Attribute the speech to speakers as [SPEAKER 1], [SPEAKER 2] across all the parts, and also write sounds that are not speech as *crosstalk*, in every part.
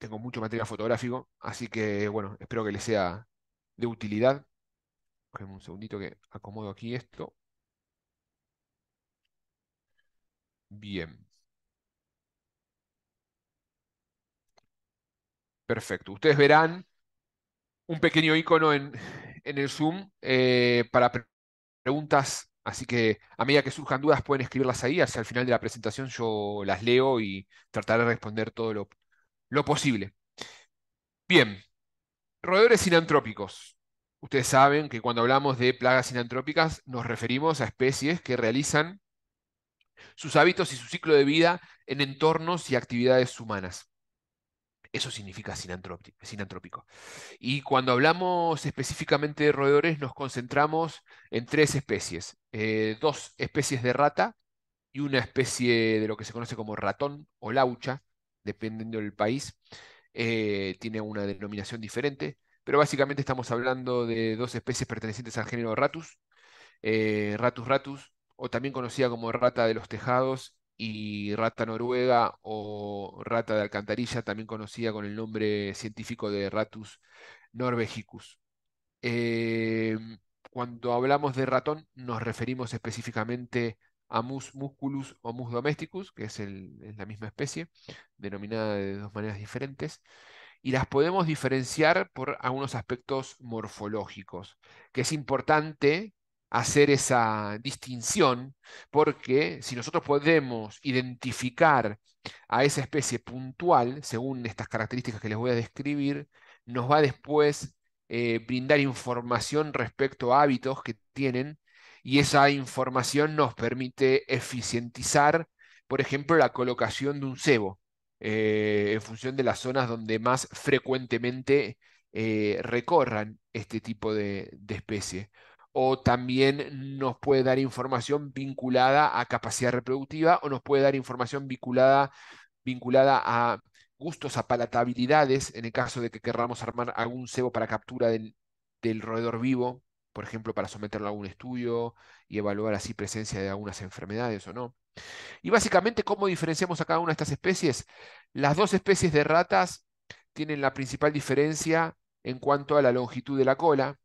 [SPEAKER 1] tengo mucho material fotográfico, así que bueno, espero que les sea de utilidad. Déjenme un segundito que acomodo aquí esto. Bien. Perfecto. Ustedes verán un pequeño icono en, el Zoom eh, para preguntas, así que a medida que surjan dudas pueden escribirlas ahí, hacia el final de la presentación yo las leo y trataré de responder todo lo lo posible. Bien, roedores sinantrópicos. Ustedes saben que cuando hablamos de plagas sinantrópicas nos referimos a especies que realizan sus hábitos y su ciclo de vida en entornos y actividades humanas. Eso significa sinantrópico. Y cuando hablamos específicamente de roedores, nos concentramos en tres especies. Eh, dos especies de rata y una especie de lo que se conoce como ratón o laucha, dependiendo del país, eh, tiene una denominación diferente, pero básicamente estamos hablando de dos especies pertenecientes al género Ratus, eh, Ratus ratus, o también conocida como rata de los tejados y rata noruega o rata de alcantarilla, también conocida con el nombre científico de Ratus norvegicus. Em, cuando hablamos de ratón, nos referimos específicamente Amus musculus o Mus domesticus, que es, la misma especie, denominada de dos maneras diferentes, y las podemos diferenciar por algunos aspectos morfológicos, que es importante hacer esa distinción, porque si nosotros podemos identificar a esa especie puntual, según estas características que les voy a describir, nos va después eh, brindar información respecto a hábitos que tienen y esa información nos permite eficientizar, por ejemplo, la colocación de un cebo eh, en función de las zonas donde más frecuentemente eh, recorran este tipo de, especie. O también nos puede dar información vinculada a capacidad reproductiva o nos puede dar información vinculada, vinculada a gustos, a palatabilidades, en el caso de que querramos armar algún cebo para captura del roedor vivo, por ejemplo, para someterlo a algún estudio y evaluar así presencia de algunas enfermedades o no. Y básicamente, ¿cómo diferenciamos a cada una de estas especies? Las dos especies de ratas tienen la principal diferencia en cuanto a la longitud de la cola.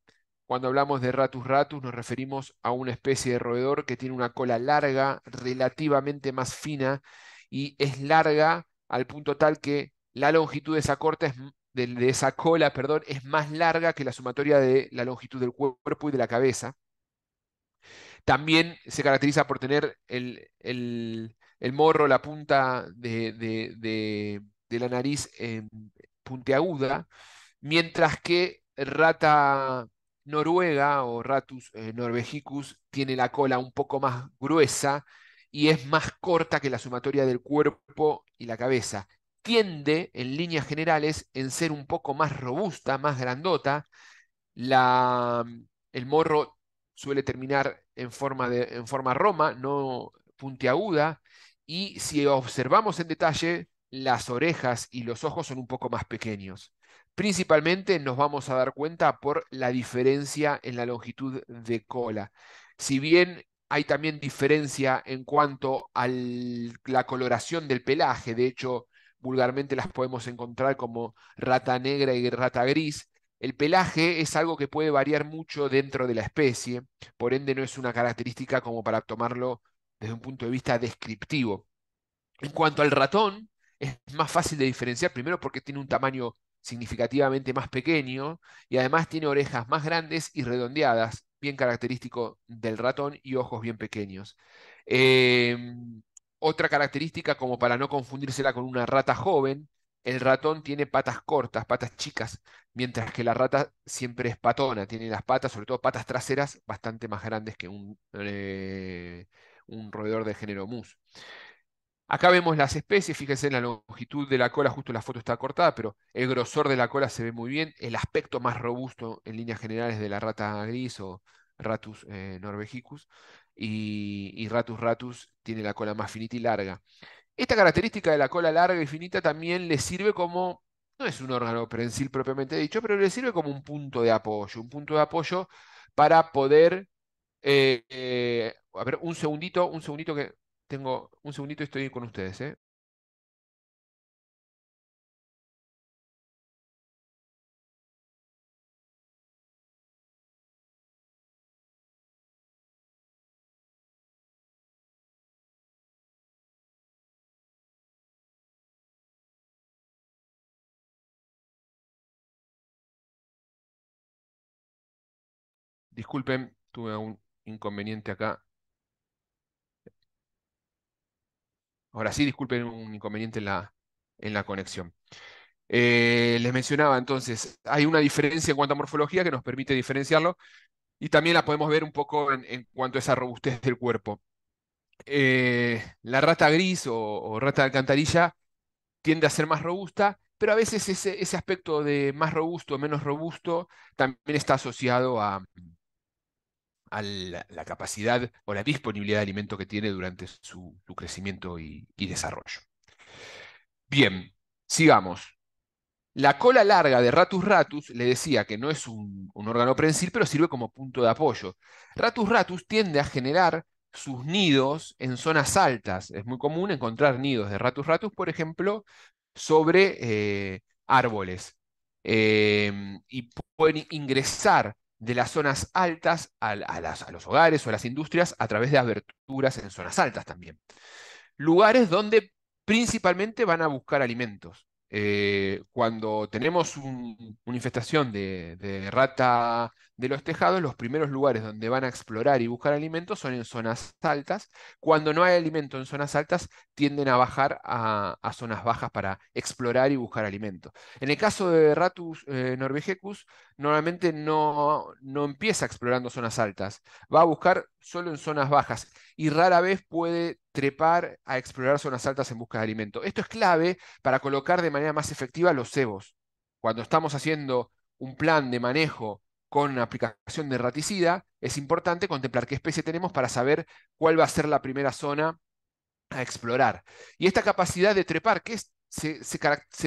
[SPEAKER 1] Cuando hablamos de ratus ratus nos referimos a una especie de roedor que tiene una cola larga, relativamente más fina, y es larga al punto tal que la longitud de esa, corta es, de, esa cola, perdón, es más larga que la sumatoria de la longitud del cuerpo y de la cabeza. También se caracteriza por tener el, morro, la punta de, la nariz punteaguda, eh, puntiaguda, mientras que rata noruega o ratus eh, norvegicus tiene la cola un poco más gruesa y es más corta que la sumatoria del cuerpo y la cabeza tiende, en líneas generales, en ser un poco más robusta, más grandota. el morro suele terminar en forma, de, en forma roma, no puntiaguda. Y si observamos en detalle, las orejas y los ojos son un poco más pequeños. Principalmente nos vamos a dar cuenta por la diferencia en la longitud de cola. Si bien hay también diferencia en cuanto a la coloración del pelaje, de hecho vulgarmente las podemos encontrar como rata negra y rata gris. El pelaje es algo que puede variar mucho dentro de la especie, por ende no es una característica como para tomarlo desde un punto de vista descriptivo. En cuanto al ratón, es más fácil de diferenciar, primero porque tiene un tamaño significativamente más pequeño y además tiene orejas más grandes y redondeadas, bien característico del ratón y ojos bien pequeños. Em, otra característica, como para no confundírsela con una rata joven, el ratón tiene patas cortas, patas chicas, mientras que la rata siempre es patona, tiene las patas, sobre todo patas traseras, bastante más grandes que un, eh, un roedor de género mus. Acá vemos las especies, fíjense en la longitud de la cola, justo la foto está cortada, pero el grosor de la cola se ve muy bien, el aspecto más robusto en líneas generales de la rata gris o ratus eh, norvegicus, y, Ratus Ratus tiene la cola más finita y larga. Esta característica de la cola larga y finita también le sirve como, no es un órgano prensil propiamente dicho, pero le sirve como un punto de apoyo, un punto de apoyo para poder, eh, eh, a ver, un segundito, un segundito que tengo, un segundito estoy con ustedes, ¿eh? Disculpen, tuve un inconveniente acá. Ahora sí, disculpen un inconveniente en la, en la conexión. Eh, les mencionaba entonces, hay una diferencia en cuanto a morfología que nos permite diferenciarlo y también la podemos ver un poco en, cuanto a esa robustez del cuerpo. Eh, la rata gris o, rata de alcantarilla tiende a ser más robusta, pero a veces ese, ese aspecto de más robusto o menos robusto también está asociado a, a la, capacidad o la disponibilidad de alimento que tiene durante su, crecimiento y, desarrollo. Bien, sigamos. La cola larga de Ratus ratus, le decía que no es un, órgano prensil, pero sirve como punto de apoyo. Ratus ratus tiende a generar sus nidos en zonas altas. Es muy común encontrar nidos de Ratus ratus, por ejemplo, sobre eh, árboles. Em, y pueden ingresar de las zonas altas a, los hogares o a las industrias a través de aberturas en zonas altas también. Lugares donde principalmente van a buscar alimentos. Eh, cuando tenemos una infestación de, rata de los tejados, los primeros lugares donde van a explorar y buscar alimentos son en zonas altas. Cuando no hay alimento en zonas altas, tienden a bajar a, zonas bajas para explorar y buscar alimento. En el caso de Ratus eh, norvegecus, norvegicus, normalmente no, empieza explorando zonas altas, va a buscar solo en zonas bajas y rara vez puede trepar a explorar zonas altas en busca de alimento. Esto es clave para colocar de manera más efectiva los cebos. Cuando estamos haciendo un plan de manejo con una aplicación de raticida, es importante contemplar qué especie tenemos para saber cuál va a ser la primera zona a explorar. Y esta capacidad de trepar, que es se,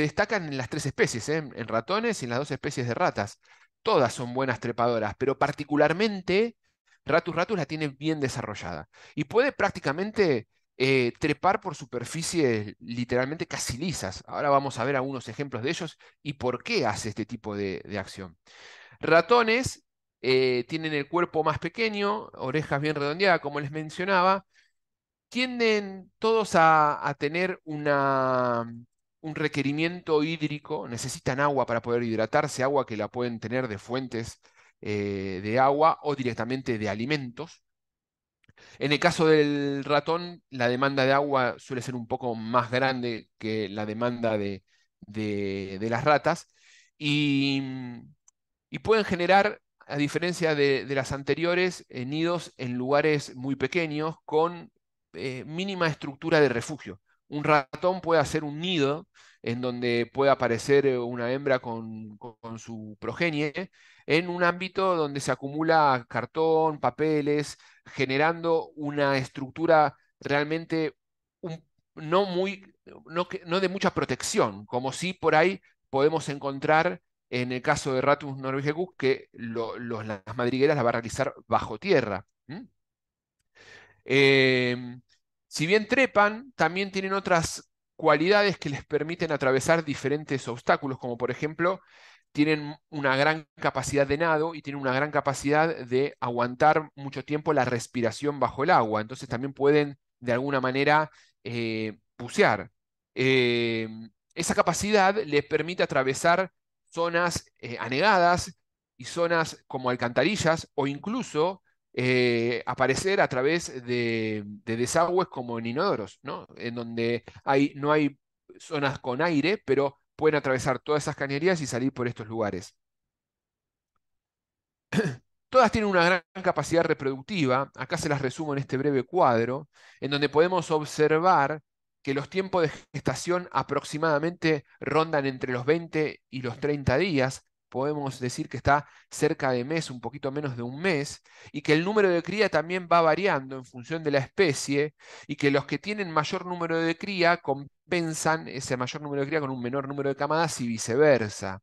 [SPEAKER 1] destacan en las tres especies, ¿eh? en ratones y en las dos especies de ratas. Todas son buenas trepadoras, pero particularmente Ratus ratus la tiene bien desarrollada. Y puede prácticamente eh, trepar por superficies literalmente casi lisas. Ahora vamos a ver algunos ejemplos de ellos y por qué hace este tipo de, acción. Ratones eh, tienen el cuerpo más pequeño, orejas bien redondeadas, como les mencionaba, tienden todos a, tener una, un requerimiento hídrico, necesitan agua para poder hidratarse, agua que la pueden tener de fuentes eh, de agua o directamente de alimentos. En el caso del ratón, la demanda de agua suele ser un poco más grande que la demanda de, las ratas y, y, pueden generar, a diferencia de, las anteriores, eh, nidos en lugares muy pequeños con eh, mínima estructura de refugio. Un ratón puede hacer un nido en donde puede aparecer eh, una hembra con, su progenie en un ámbito donde se acumula cartón, papeles, generando una estructura realmente no, muy, no, no de mucha protección, como si por ahí podemos encontrar en el caso de Ratus norvegicus, que las madrigueras las va a realizar bajo tierra. Si bien trepan, también tienen otras cualidades que les permiten atravesar diferentes obstáculos, como por ejemplo, tienen una gran capacidad de nado y tienen una gran capacidad de aguantar mucho tiempo la respiración bajo el agua. Entonces también pueden, de alguna manera, eh, bucear. Em, esa capacidad les permite atravesar zonas eh, anegadas y zonas como alcantarillas o incluso eh, aparecer a través de, desagües como en inodoros, en donde hay, no hay zonas con aire, pero pueden atravesar todas esas cañerías y salir por estos lugares. *clears throat* Todas tienen una gran capacidad reproductiva, acá se las resumo en este breve cuadro, en donde podemos observar que los tiempos de gestación aproximadamente rondan entre los 20 y los 30 días, podemos decir que está cerca de mes, un poquito menos de un mes, y que el número de cría también va variando en función de la especie, y que los que tienen mayor número de cría compensan ese mayor número de cría con un menor número de camadas y viceversa.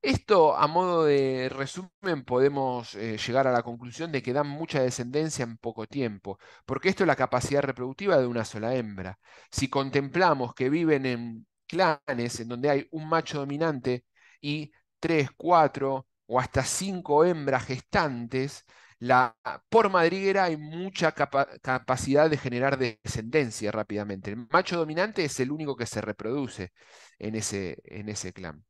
[SPEAKER 1] Esto, a modo de resumen, podemos eh, llegar a la conclusión de que dan mucha descendencia en poco tiempo, porque esto es la capacidad reproductiva de una sola hembra. Si contemplamos que viven en clanes en donde hay un macho dominante y tres, cuatro, o hasta cinco hembras gestantes, la, por madriguera hay mucha capacidad de generar descendencia rápidamente. El macho dominante es el único que se reproduce en ese, en ese clan.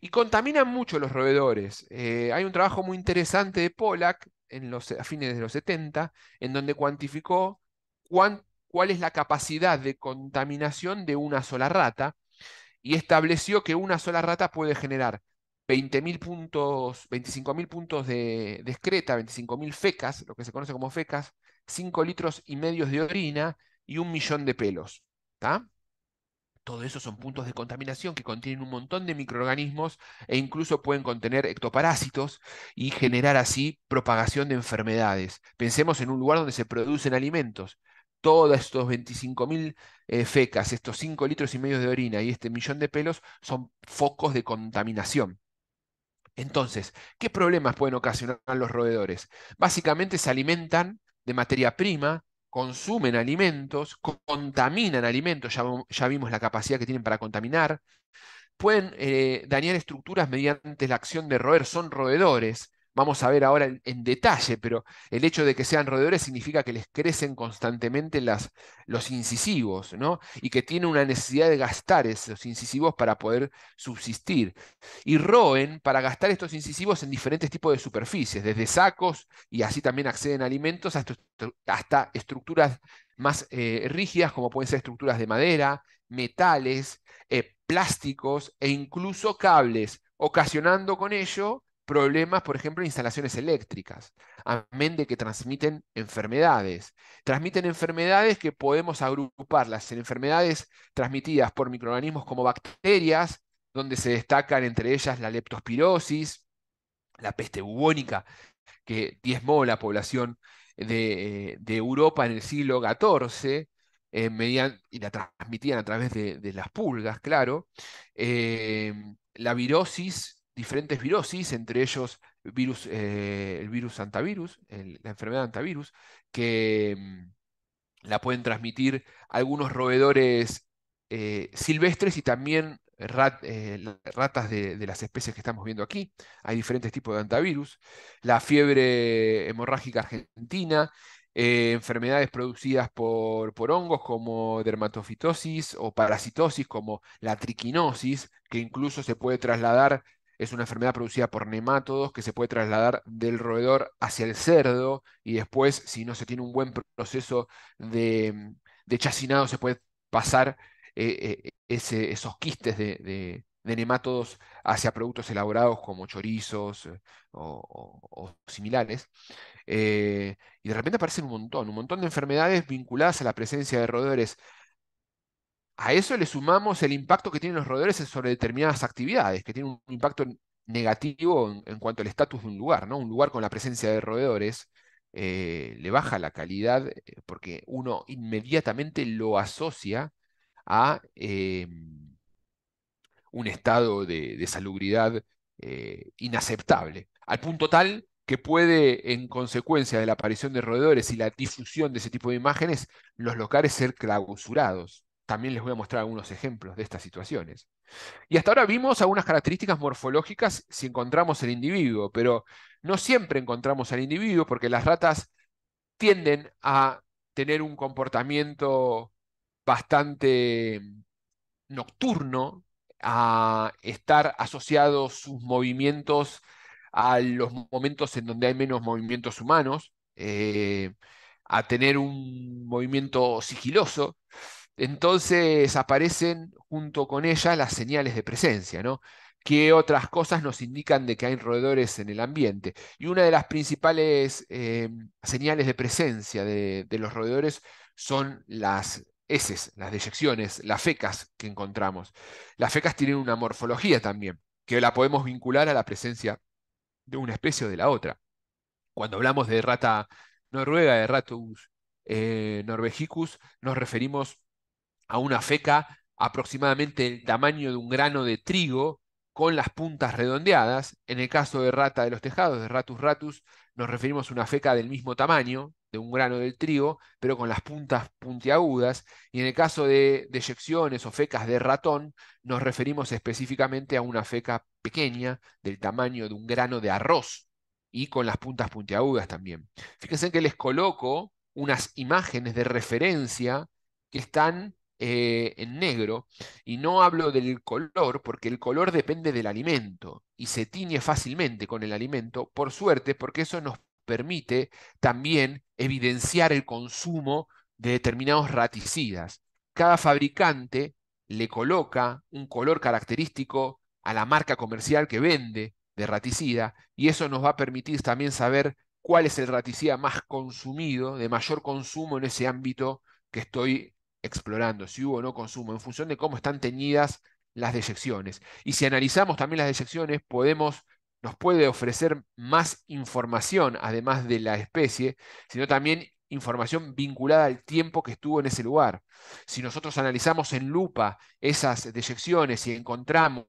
[SPEAKER 1] Y contaminan mucho los roedores. Eh, hay un trabajo muy interesante de Pollack en los, a fines de los 70, en donde cuantificó cuál es la capacidad de contaminación de una sola rata y estableció que una sola rata puede generar puntos, 25.000 puntos de, de excreta, 25.000 fecas, lo que se conoce como fecas, 5 litros y medio de orina y un millón de pelos. Todo eso son puntos de contaminación que contienen un montón de microorganismos e incluso pueden contener ectoparásitos y generar así propagación de enfermedades. Pensemos en un lugar donde se producen alimentos. Todos estos 25.000 eh, fecas, estos 5 litros y medio de orina y este millón de pelos son focos de contaminación. Entonces, ¿qué problemas pueden ocasionar los roedores? Básicamente se alimentan de materia prima, consumen alimentos, contaminan alimentos, ya, vimos la capacidad que tienen para contaminar, pueden eh, dañar estructuras mediante la acción de roer, son roedores, vamos a ver ahora en, detalle, pero el hecho de que sean roedores significa que les crecen constantemente las, los incisivos, ¿no? Y que tienen una necesidad de gastar esos incisivos para poder subsistir. Y roen para gastar estos incisivos en diferentes tipos de superficies, desde sacos y así también acceden a alimentos hasta, estructuras más eh, rígidas, como pueden ser estructuras de madera, metales, eh, plásticos e incluso cables, ocasionando con ello problemas, por ejemplo, en instalaciones eléctricas, amén de que transmiten enfermedades. Transmiten enfermedades que podemos agruparlas en enfermedades transmitidas por microorganismos como bacterias, donde se destacan entre ellas la leptospirosis, la peste bubónica, que diezmó la población de, eh, Europa en el siglo XIV, eh, y la transmitían a través de, las pulgas, claro. Eh, la virosis, diferentes virosis, entre ellos virus, eh, el virus antivirus, la enfermedad antivirus, que mm, la pueden transmitir algunos roedores eh, silvestres y también eh, ratas de, las especies que estamos viendo aquí. Hay diferentes tipos de antivirus. La fiebre hemorrágica argentina, enfermedades producidas por, por, hongos como dermatofitosis o parasitosis como la triquinosis, que incluso se puede trasladar es una enfermedad producida por nemátodos que se puede trasladar del roedor hacia el cerdo y después, si no se tiene un buen proceso de, mm, chacinado, se puede pasar eh, eh, esos quistes de, de, nemátodos hacia productos elaborados como chorizos eh, o, similares. y de repente aparecen un montón, un montón de enfermedades vinculadas a la presencia de roedores a eso le sumamos el impacto que tienen los roedores sobre determinadas actividades, que tiene un impacto negativo en, cuanto al estatus de un lugar, ¿no? Un lugar con la presencia de roedores eh, le baja la calidad eh, porque uno inmediatamente lo asocia a em, un estado de, salubridad eh, inaceptable, al punto tal que puede, en consecuencia de la aparición de roedores y la difusión de ese tipo de imágenes, los locales ser clausurados también les voy a mostrar algunos ejemplos de estas situaciones. Y hasta ahora vimos algunas características morfológicas si encontramos el individuo, pero no siempre encontramos al individuo porque las ratas tienden a tener un comportamiento bastante nocturno, a estar asociados sus movimientos a los momentos en donde hay menos movimientos humanos, eh, a tener un movimiento sigiloso. Entonces aparecen junto con ella las señales de presencia, ¿no? ¿Qué otras cosas nos indican de que hay roedores en el ambiente? Y una de las principales eh, señales de presencia de, los roedores son las heces, las deyecciones, las fecas que encontramos. Las fecas tienen una morfología también, que la podemos vincular a la presencia de una especie o de la otra. Cuando hablamos de rata noruega, de Ratus eh, norvegicus, nos referimos a una feca aproximadamente del tamaño de un grano de trigo con las puntas redondeadas. En el caso de rata de los tejados, de ratus ratus, nos referimos a una feca del mismo tamaño, de un grano del trigo, pero con las puntas puntiagudas. Y en el caso de deyecciones o fecas de ratón, nos referimos específicamente a una feca pequeña, del tamaño de un grano de arroz y con las puntas puntiagudas también. Fíjense que les coloco unas imágenes de referencia que están eh, en negro, y no hablo del color, porque el color depende del alimento y se tiñe fácilmente con el alimento, por suerte, porque eso nos permite también evidenciar el consumo de determinados raticidas. Cada fabricante le coloca un color característico a la marca comercial que vende de raticida y eso nos va a permitir también saber cuál es el raticida más consumido, de mayor consumo en ese ámbito que estoy explorando si hubo o no consumo en función de cómo están teñidas las deyecciones. Y si analizamos también las deyecciones, podemos, nos puede ofrecer más información, además de la especie, sino también información vinculada al tiempo que estuvo en ese lugar. Si nosotros analizamos en lupa esas deyecciones y encontramos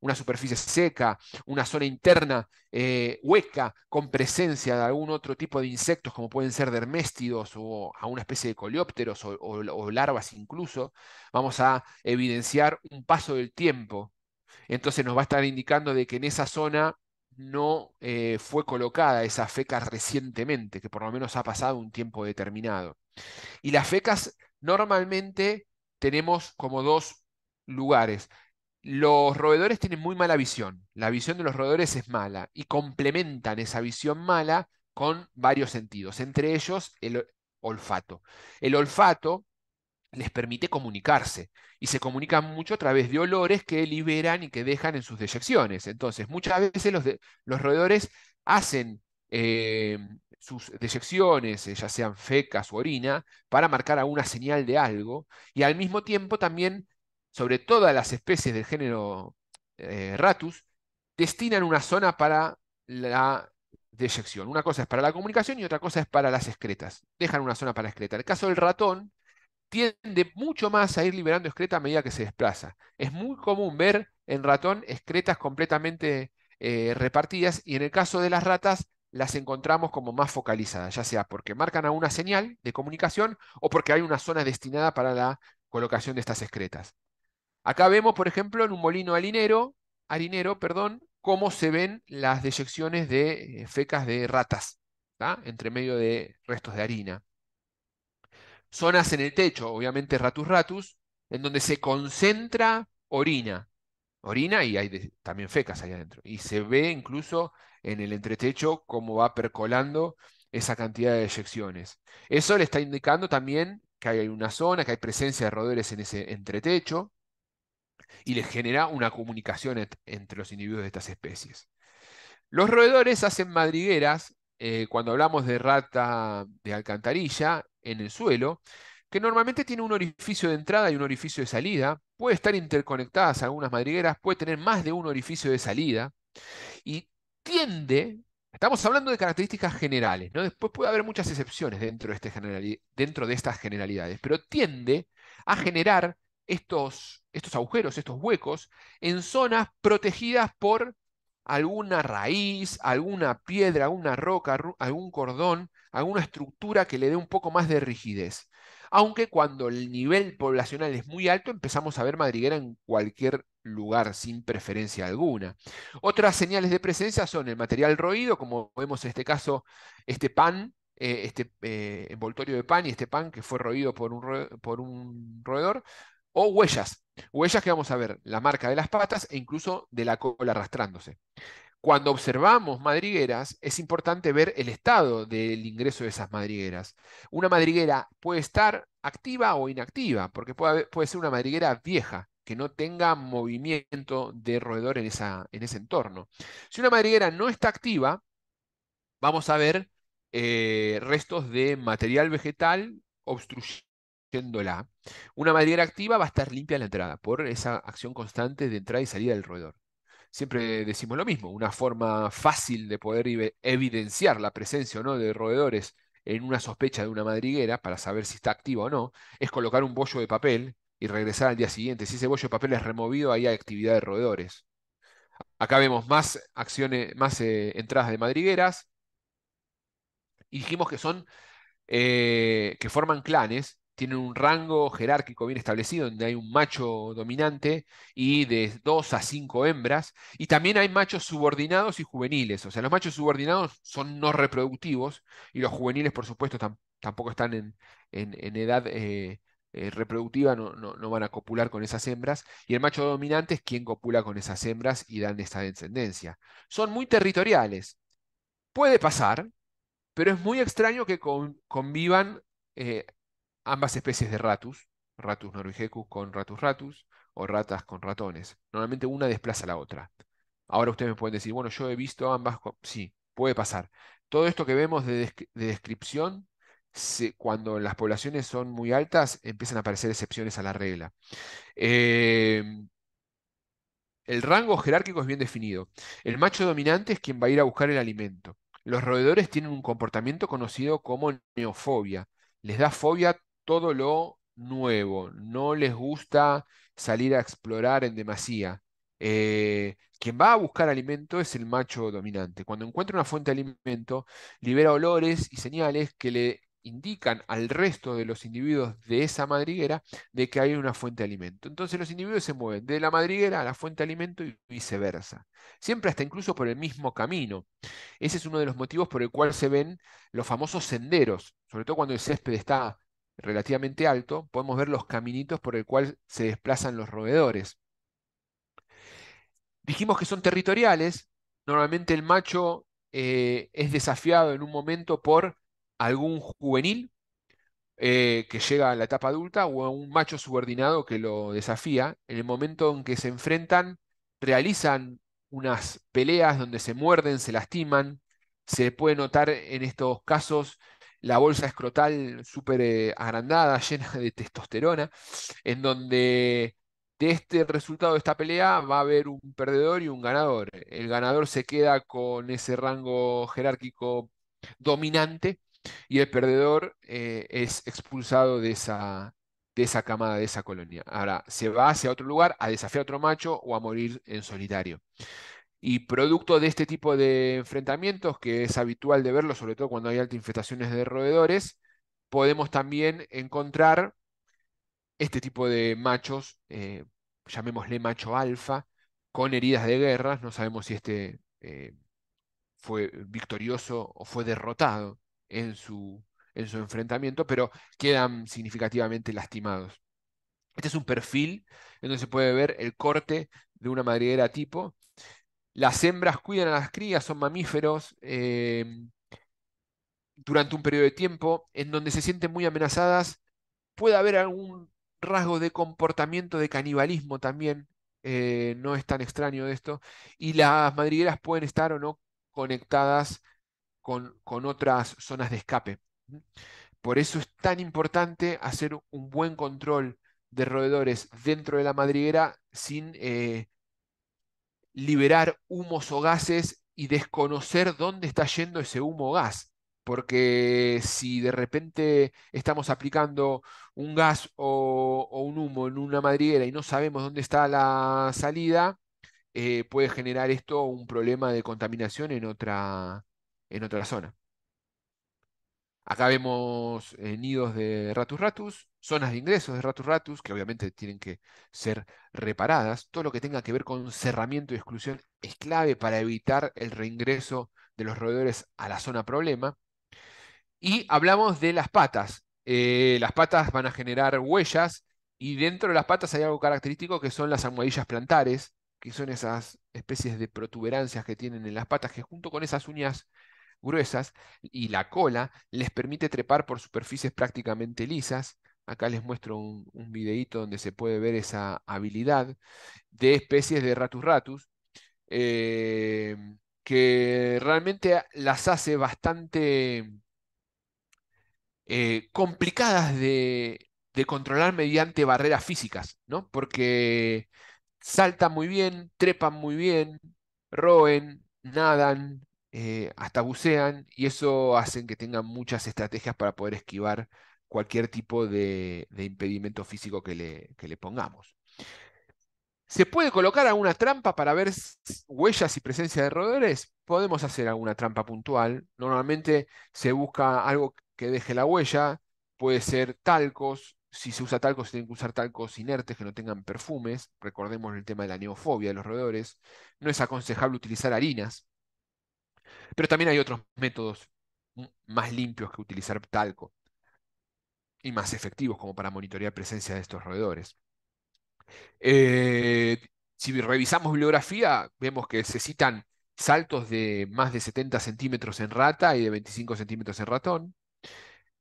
[SPEAKER 1] una superficie seca, una zona interna eh, hueca con presencia de algún otro tipo de insectos como pueden ser derméstidos o a una especie de coleópteros o, larvas incluso, vamos a evidenciar un paso del tiempo. Entonces nos va a estar indicando de que en esa zona no eh, fue colocada esa feca recientemente, que por lo menos ha pasado un tiempo determinado. Y las fecas normalmente tenemos como dos lugares los roedores tienen muy mala visión. La visión de los roedores es mala y complementan esa visión mala con varios sentidos, entre ellos el olfato. El olfato les permite comunicarse y se comunican mucho a través de olores que liberan y que dejan en sus deyecciones. Entonces, muchas veces los, roedores hacen eh, sus deyecciones, eh, ya sean fecas o orina, para marcar alguna señal de algo y al mismo tiempo también sobre todas las especies del género eh, Ratus, destinan una zona para la deyección. Una cosa es para la comunicación y otra cosa es para las excretas. Dejan una zona para excreta. En el caso del ratón, tiende mucho más a ir liberando excreta a medida que se desplaza. Es muy común ver en ratón excretas completamente eh, repartidas y en el caso de las ratas las encontramos como más focalizadas, ya sea porque marcan a una señal de comunicación o porque hay una zona destinada para la colocación de estas excretas. Acá vemos, por ejemplo, en un molino harinero, harinero perdón, cómo se ven las deyecciones de eh, fecas de ratas, entre medio de restos de harina. Zonas en el techo, obviamente ratus ratus, en donde se concentra orina. Orina y hay también fecas allá adentro. Y se ve incluso en el entretecho cómo va percolando esa cantidad de deyecciones. Eso le está indicando también que hay una zona, que hay presencia de roedores en ese entretecho y le genera una comunicación entre los individuos de estas especies. Los roedores hacen madrigueras, eh, cuando hablamos de rata de alcantarilla, en el suelo, que normalmente tiene un orificio de entrada y un orificio de salida, puede estar interconectadas algunas madrigueras, puede tener más de un orificio de salida, y tiende, estamos hablando de características generales, ¿no? después puede haber muchas excepciones dentro de, este dentro de estas generalidades, pero tiende a generar estos estos agujeros, estos huecos, en zonas protegidas por alguna raíz, alguna piedra, alguna roca, algún cordón, alguna estructura que le dé un poco más de rigidez. Aunque cuando el nivel poblacional es muy alto, empezamos a ver madriguera en cualquier lugar sin preferencia alguna. Otras señales de presencia son el material roído, como vemos en este caso, este pan, eh, este eh, envoltorio de pan y este pan que fue roído por por un roedor, o huellas. Huellas que vamos a ver, la marca de las patas e incluso de la cola arrastrándose. Cuando observamos madrigueras, es importante ver el estado del ingreso de esas madrigueras. Una madriguera puede estar activa o inactiva, porque puede, puede ser una madriguera vieja, que no tenga movimiento de roedor en, esa, en ese entorno. Si una madriguera no está activa, vamos a ver eh, restos de material vegetal obstruyendo yéndola, una madriguera activa va a estar limpia en la entrada por esa acción constante de entrada y salida del roedor. Siempre decimos lo mismo, una forma fácil de poder evidenciar la presencia o no de roedores en una sospecha de una madriguera para saber si está activa o no, es colocar un bollo de papel y regresar al día siguiente. Si ese bollo de papel es removido, hay actividad de roedores. Acá vemos más acciones, más eh, entradas de madrigueras. Y dijimos que son eh, que forman clanes tienen un rango jerárquico bien establecido, donde hay un macho dominante y de dos a cinco hembras, y también hay machos subordinados y juveniles. O sea, los machos subordinados son no reproductivos y los juveniles, por supuesto, tampoco están en, edad eh, eh, reproductiva, no, no, van a copular con esas hembras, y el macho dominante es quien copula con esas hembras y dan esta descendencia. Son muy territoriales. Puede pasar, pero es muy extraño que convivan eh, ambas especies de ratus, ratus norvegicus con ratus ratus, o ratas con ratones. Normalmente una desplaza a la otra. Ahora ustedes me pueden decir, bueno, yo he visto ambas, sí, puede pasar. Todo esto que vemos de, descripción, cuando las poblaciones son muy altas, empiezan a aparecer excepciones a la regla. Em, el rango jerárquico es bien definido. El macho dominante es quien va a ir a buscar el alimento. Los roedores tienen un comportamiento conocido como neofobia. Les da fobia todo lo nuevo, no les gusta salir a explorar en demasía. Eh, quien va a buscar alimento es el macho dominante. Cuando encuentra una fuente de alimento, libera olores y señales que le indican al resto de los individuos de esa madriguera de que hay una fuente de alimento. Entonces los individuos se mueven de la madriguera a la fuente de alimento y viceversa. Siempre hasta incluso por el mismo camino. Ese es uno de los motivos por el cual se ven los famosos senderos, sobre todo cuando el césped está relativamente alto, podemos ver los caminitos por el cual se desplazan los roedores. Dijimos que son territoriales, normalmente el macho eh, es desafiado en un momento por algún juvenil eh, que llega a la etapa adulta o un macho subordinado que lo desafía. En el momento en que se enfrentan, realizan unas peleas donde se muerden, se lastiman. Se puede notar en estos casos la bolsa escrotal súper eh, agrandada, *laughs* llena de testosterona, en donde de este resultado de esta pelea va a haber un perdedor y un ganador. El ganador se queda con ese rango jerárquico dominante y el perdedor eh, es expulsado de esa, de esa camada, de esa colonia. Ahora, se va hacia otro lugar a desafiar a otro macho o a morir en solitario. Y producto de este tipo de enfrentamientos, que es habitual de verlo, sobre todo cuando hay altas infestaciones de roedores, podemos también encontrar este tipo de machos, eh, llamémosle macho alfa, con heridas de guerra. No sabemos si este eh, fue victorioso o fue derrotado en su, en su enfrentamiento, pero quedan significativamente lastimados. Este es un perfil en donde se puede ver el corte de una madriguera tipo las hembras cuidan a las crías, son mamíferos, em, durante un periodo de tiempo en donde se sienten muy amenazadas. Puede haber algún rasgo de comportamiento de canibalismo también, eh, no es tan extraño de esto. Y las madrigueras pueden estar o no conectadas con, otras zonas de escape. Por eso es tan importante hacer un buen control de roedores dentro de la madriguera sin eh, liberar humos o gases y desconocer dónde está yendo ese humo o gas. Porque si de repente estamos aplicando un gas o, un humo en una madriguera y no sabemos dónde está la salida, eh, puede generar esto un problema de contaminación en otra, en otra zona. Acá vemos eh, nidos de ratus ratus, zonas de ingresos de Ratus Ratus, que obviamente tienen que ser reparadas. Todo lo que tenga que ver con cerramiento y exclusión es clave para evitar el reingreso de los roedores a la zona problema. Y hablamos de las patas. Eh, las patas van a generar huellas y dentro de las patas hay algo característico que son las almohadillas plantares, que son esas especies de protuberancias que tienen en las patas, que junto con esas uñas gruesas y la cola les permite trepar por superficies prácticamente lisas. Acá les muestro un, videíto donde se puede ver esa habilidad de especies de ratus ratus, eh, que realmente las hace bastante eh, complicadas de, controlar mediante barreras físicas, Porque saltan muy bien, trepan muy bien, roen, nadan, eh, hasta bucean, y eso hacen que tengan muchas estrategias para poder esquivar cualquier tipo de, impedimento físico que le, que le pongamos. ¿Se puede colocar alguna trampa para ver huellas y presencia de roedores? Podemos hacer alguna trampa puntual. Normalmente se busca algo que deje la huella. Puede ser talcos. Si se usa talcos, se tienen que usar talcos inertes que no tengan perfumes. Recordemos el tema de la neofobia de los roedores. No es aconsejable utilizar harinas. Pero también hay otros métodos más limpios que utilizar talco y más efectivos como para monitorear presencia de estos roedores. Eh, si revisamos bibliografía, vemos que se citan saltos de más de 70 centímetros en rata y de 25 centímetros en ratón,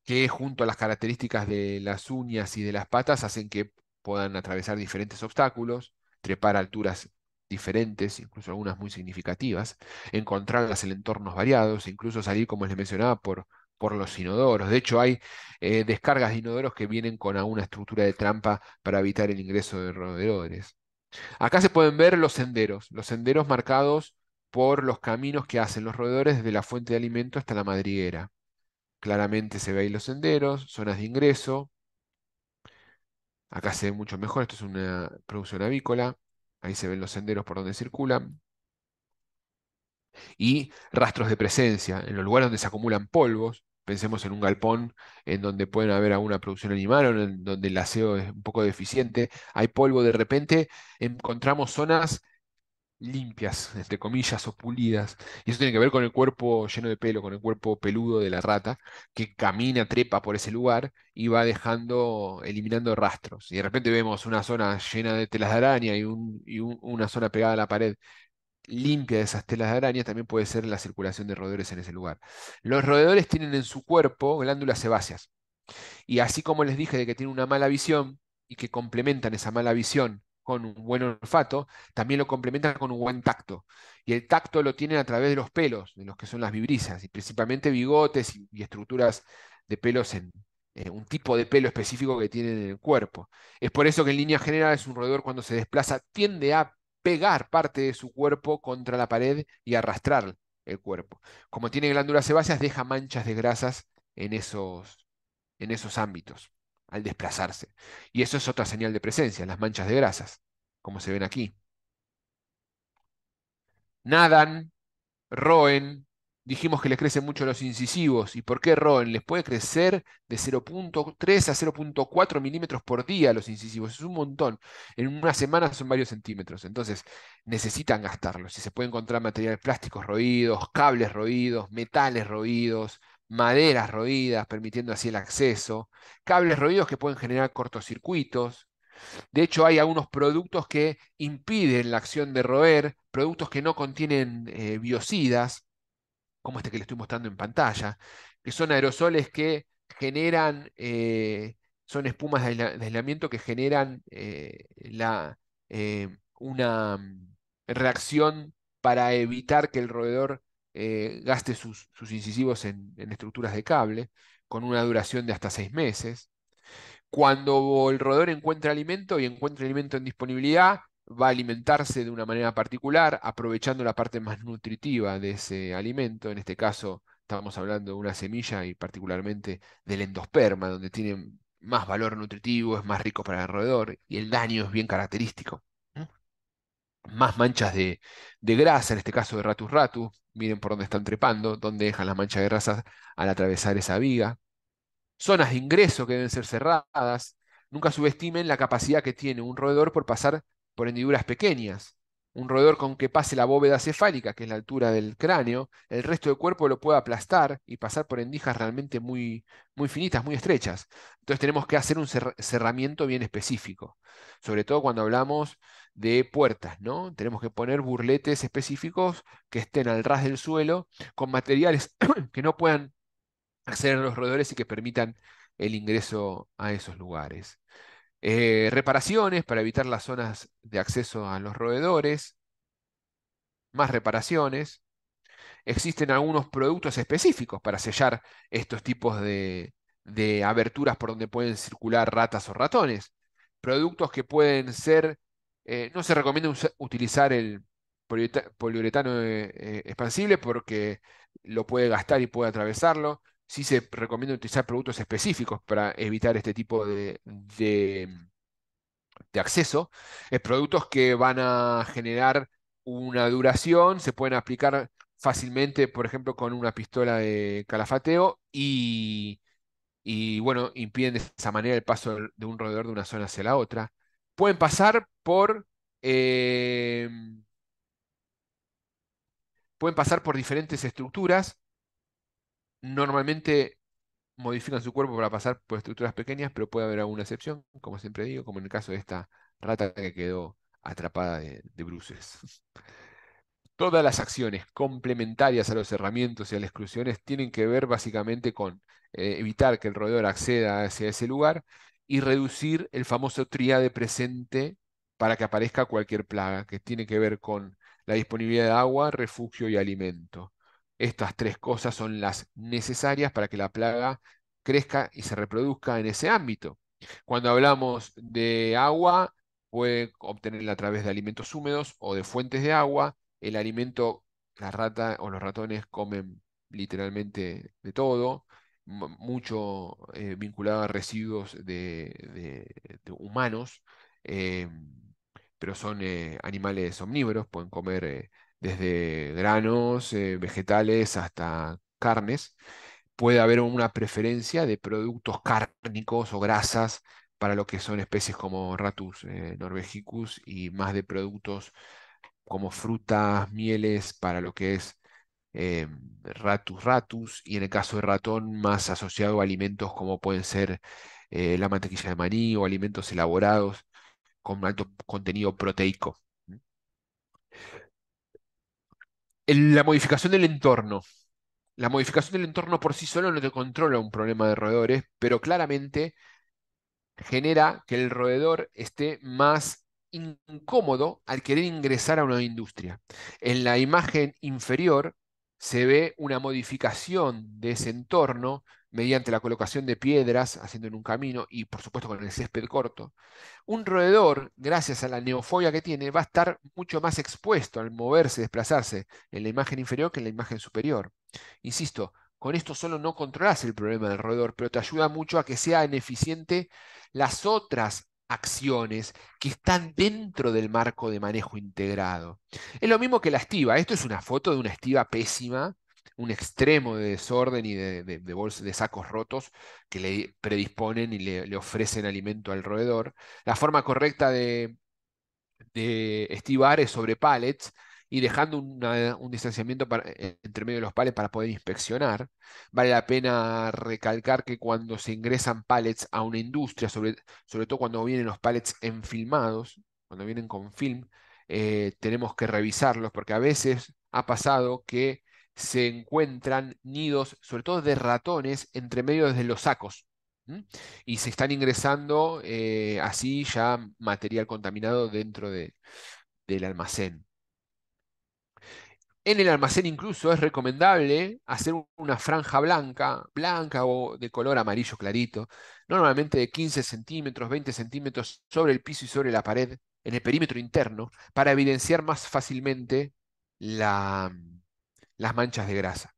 [SPEAKER 1] que junto a las características de las uñas y de las patas hacen que puedan atravesar diferentes obstáculos, trepar alturas diferentes, incluso algunas muy significativas, encontrarlas en entornos variados, incluso salir, como les mencionaba, por por los inodoros. De hecho, hay eh, descargas de inodoros que vienen con una estructura de trampa para evitar el ingreso de roedores. Acá se pueden ver los senderos, los senderos marcados por los caminos que hacen los roedores desde la fuente de alimento hasta la madriguera. Claramente se ve ahí los senderos, zonas de ingreso. Acá se ve mucho mejor, esto es una producción avícola. Ahí se ven los senderos por donde circulan y rastros de presencia en los lugares donde se acumulan polvos. Pensemos en un galpón en donde pueden haber alguna producción animal o en donde el aseo es un poco deficiente. Hay polvo, de repente encontramos zonas limpias, entre comillas, o pulidas. Y eso tiene que ver con el cuerpo lleno de pelo, con el cuerpo peludo de la rata, que camina, trepa por ese lugar y va dejando, eliminando rastros. Y de repente vemos una zona llena de telas de araña y, una zona pegada a la pared limpia de esas telas de araña también puede ser la circulación de roedores en ese lugar. Los roedores tienen en su cuerpo glándulas sebáceas. Y así como les dije de que tienen una mala visión y que complementan esa mala visión con un buen olfato, también lo complementan con un buen tacto. Y el tacto lo tienen a través de los pelos, de los que son las vibrisas, y principalmente bigotes y, estructuras de pelos en, en eh, un tipo de pelo específico que tienen en el cuerpo. Es por eso que en línea general es un roedor cuando se desplaza tiende a pegar parte de su cuerpo contra la pared y arrastrar el cuerpo. Como tiene glándulas sebáceas, deja manchas de grasas en esos, en esos ámbitos al desplazarse. Y eso es otra señal de presencia, las manchas de grasas, como se ven aquí. Nadan, roen, dijimos que les crecen mucho los incisivos. ¿Y por qué, roen? Les puede crecer de 0.3 a 0.4 milímetros por día los incisivos. Es un montón. En una semana son varios centímetros. Entonces, necesitan gastarlos. Si se puede encontrar materiales plásticos roídos, cables roídos, metales roídos, maderas roídas, permitiendo así el acceso. Cables roídos que pueden generar cortocircuitos. De hecho, hay algunos productos que impiden la acción de roer, productos que no contienen eh, biocidas, como este que le estoy mostrando en pantalla, que son aerosoles que generan, eh, son espumas de, aislamiento que generan eh, eh, una mm, reacción para evitar que el roedor gaste sus, incisivos en, en estructuras de cable, con una duración de hasta seis meses. Cuando el roedor encuentra alimento y encuentra alimento en disponibilidad, va a alimentarse de una manera particular, aprovechando la parte más nutritiva de ese alimento. En este caso, estábamos hablando de una semilla y particularmente del endosperma, donde tiene más valor nutritivo, es más rico para el roedor y el daño es bien característico. Más manchas de, de, grasa, en este caso de ratus ratus, miren por dónde están trepando, dónde dejan las manchas de grasa al atravesar esa viga. Zonas de ingreso que deben ser cerradas. Nunca subestimen la capacidad que tiene un roedor por pasar por hendiduras pequeñas. Un roedor con que pase la bóveda cefálica, que es la altura del cráneo, el resto del cuerpo lo puede aplastar y pasar por hendijas realmente muy, muy finitas, muy estrechas. Entonces tenemos que hacer un cerramiento bien específico, sobre todo cuando hablamos de puertas, ¿no? Tenemos que poner burletes específicos que estén al ras del suelo, con materiales *clears throat* que no puedan acceder a los roedores y que permitan el ingreso a esos lugares. Eh, reparaciones para evitar las zonas de acceso a los roedores. Más reparaciones. Existen algunos productos específicos para sellar estos tipos de, aberturas por donde pueden circular ratas o ratones. Productos que pueden ser, eh, no se recomienda utilizar el poliuretano eh, expansible porque lo puede gastar y puede atravesarlo sí se recomienda utilizar productos específicos para evitar este tipo de, acceso. Es productos que van a generar una duración, se pueden aplicar fácilmente, por ejemplo, con una pistola de calafateo y, bueno, impiden de esa manera el paso de un roedor de una zona hacia la otra. Pueden pasar por... Eh, pueden pasar por diferentes estructuras Normalmente modifican su cuerpo para pasar por estructuras pequeñas, pero puede haber alguna excepción, como siempre digo, como en el caso de esta rata que quedó atrapada de, bruces. *laughs* Todas las acciones complementarias a los cerramientos y a las exclusiones tienen que ver básicamente con eh, evitar que el roedor acceda hacia ese lugar y reducir el famoso triade presente para que aparezca cualquier plaga, que tiene que ver con la disponibilidad de agua, refugio y alimento. Estas tres cosas son las necesarias para que la plaga crezca y se reproduzca en ese ámbito. Cuando hablamos de agua, puede obtenerla a través de alimentos húmedos o de fuentes de agua. El alimento, las ratas o los ratones comen literalmente de todo, mucho eh, vinculado a residuos de, humanos, em, pero son eh, animales omnívoros, pueden comer eh, desde granos, eh, vegetales hasta carnes, puede haber una preferencia de productos cárnicos o grasas para lo que son especies como Ratus eh, norvegicus y más de productos como frutas, mieles, para lo que es eh, Ratus ratus y en el caso de ratón más asociado a alimentos como pueden ser la mantequilla de maní o alimentos elaborados con alto contenido proteico. la modificación del entorno. La modificación del entorno por sí solo no te controla un problema de roedores, pero claramente genera que el roedor esté más incómodo al querer ingresar a una industria. En la imagen inferior se ve una modificación de ese entorno mediante la colocación de piedras, haciendo en un camino y por supuesto con el césped corto. Un roedor, gracias a la neofobia que tiene, va a estar mucho más expuesto al moverse, desplazarse en la imagen inferior que en la imagen superior. Insisto, con esto solo no controlas el problema del roedor, pero te ayuda mucho a que sean eficientes las otras acciones que están dentro del marco de manejo integrado. Es lo mismo que la estiva. Esto es una foto de una estiva pésima, un extremo de desorden y de, de, sacos rotos que le predisponen y le, ofrecen alimento al roedor. La forma correcta de, de estivar es sobre pallets y dejando un distanciamiento e, entre medio de los pallets para poder inspeccionar. Vale la pena recalcar que cuando se ingresan pallets a una industria, sobre, todo cuando vienen los pallets enfilmados, cuando vienen con film, eh, tenemos que revisarlos porque a veces ha pasado que se encuentran nidos, sobre todo de ratones, entre medio de los sacos. Y se están ingresando eh, así ya material contaminado dentro de, del almacén. En el almacén incluso es recomendable hacer una franja blanca, blanca o de color amarillo clarito, normalmente de 15 centímetros, 20 centímetros sobre el piso y sobre la pared, en el perímetro interno, para evidenciar más fácilmente la, las manchas de grasa.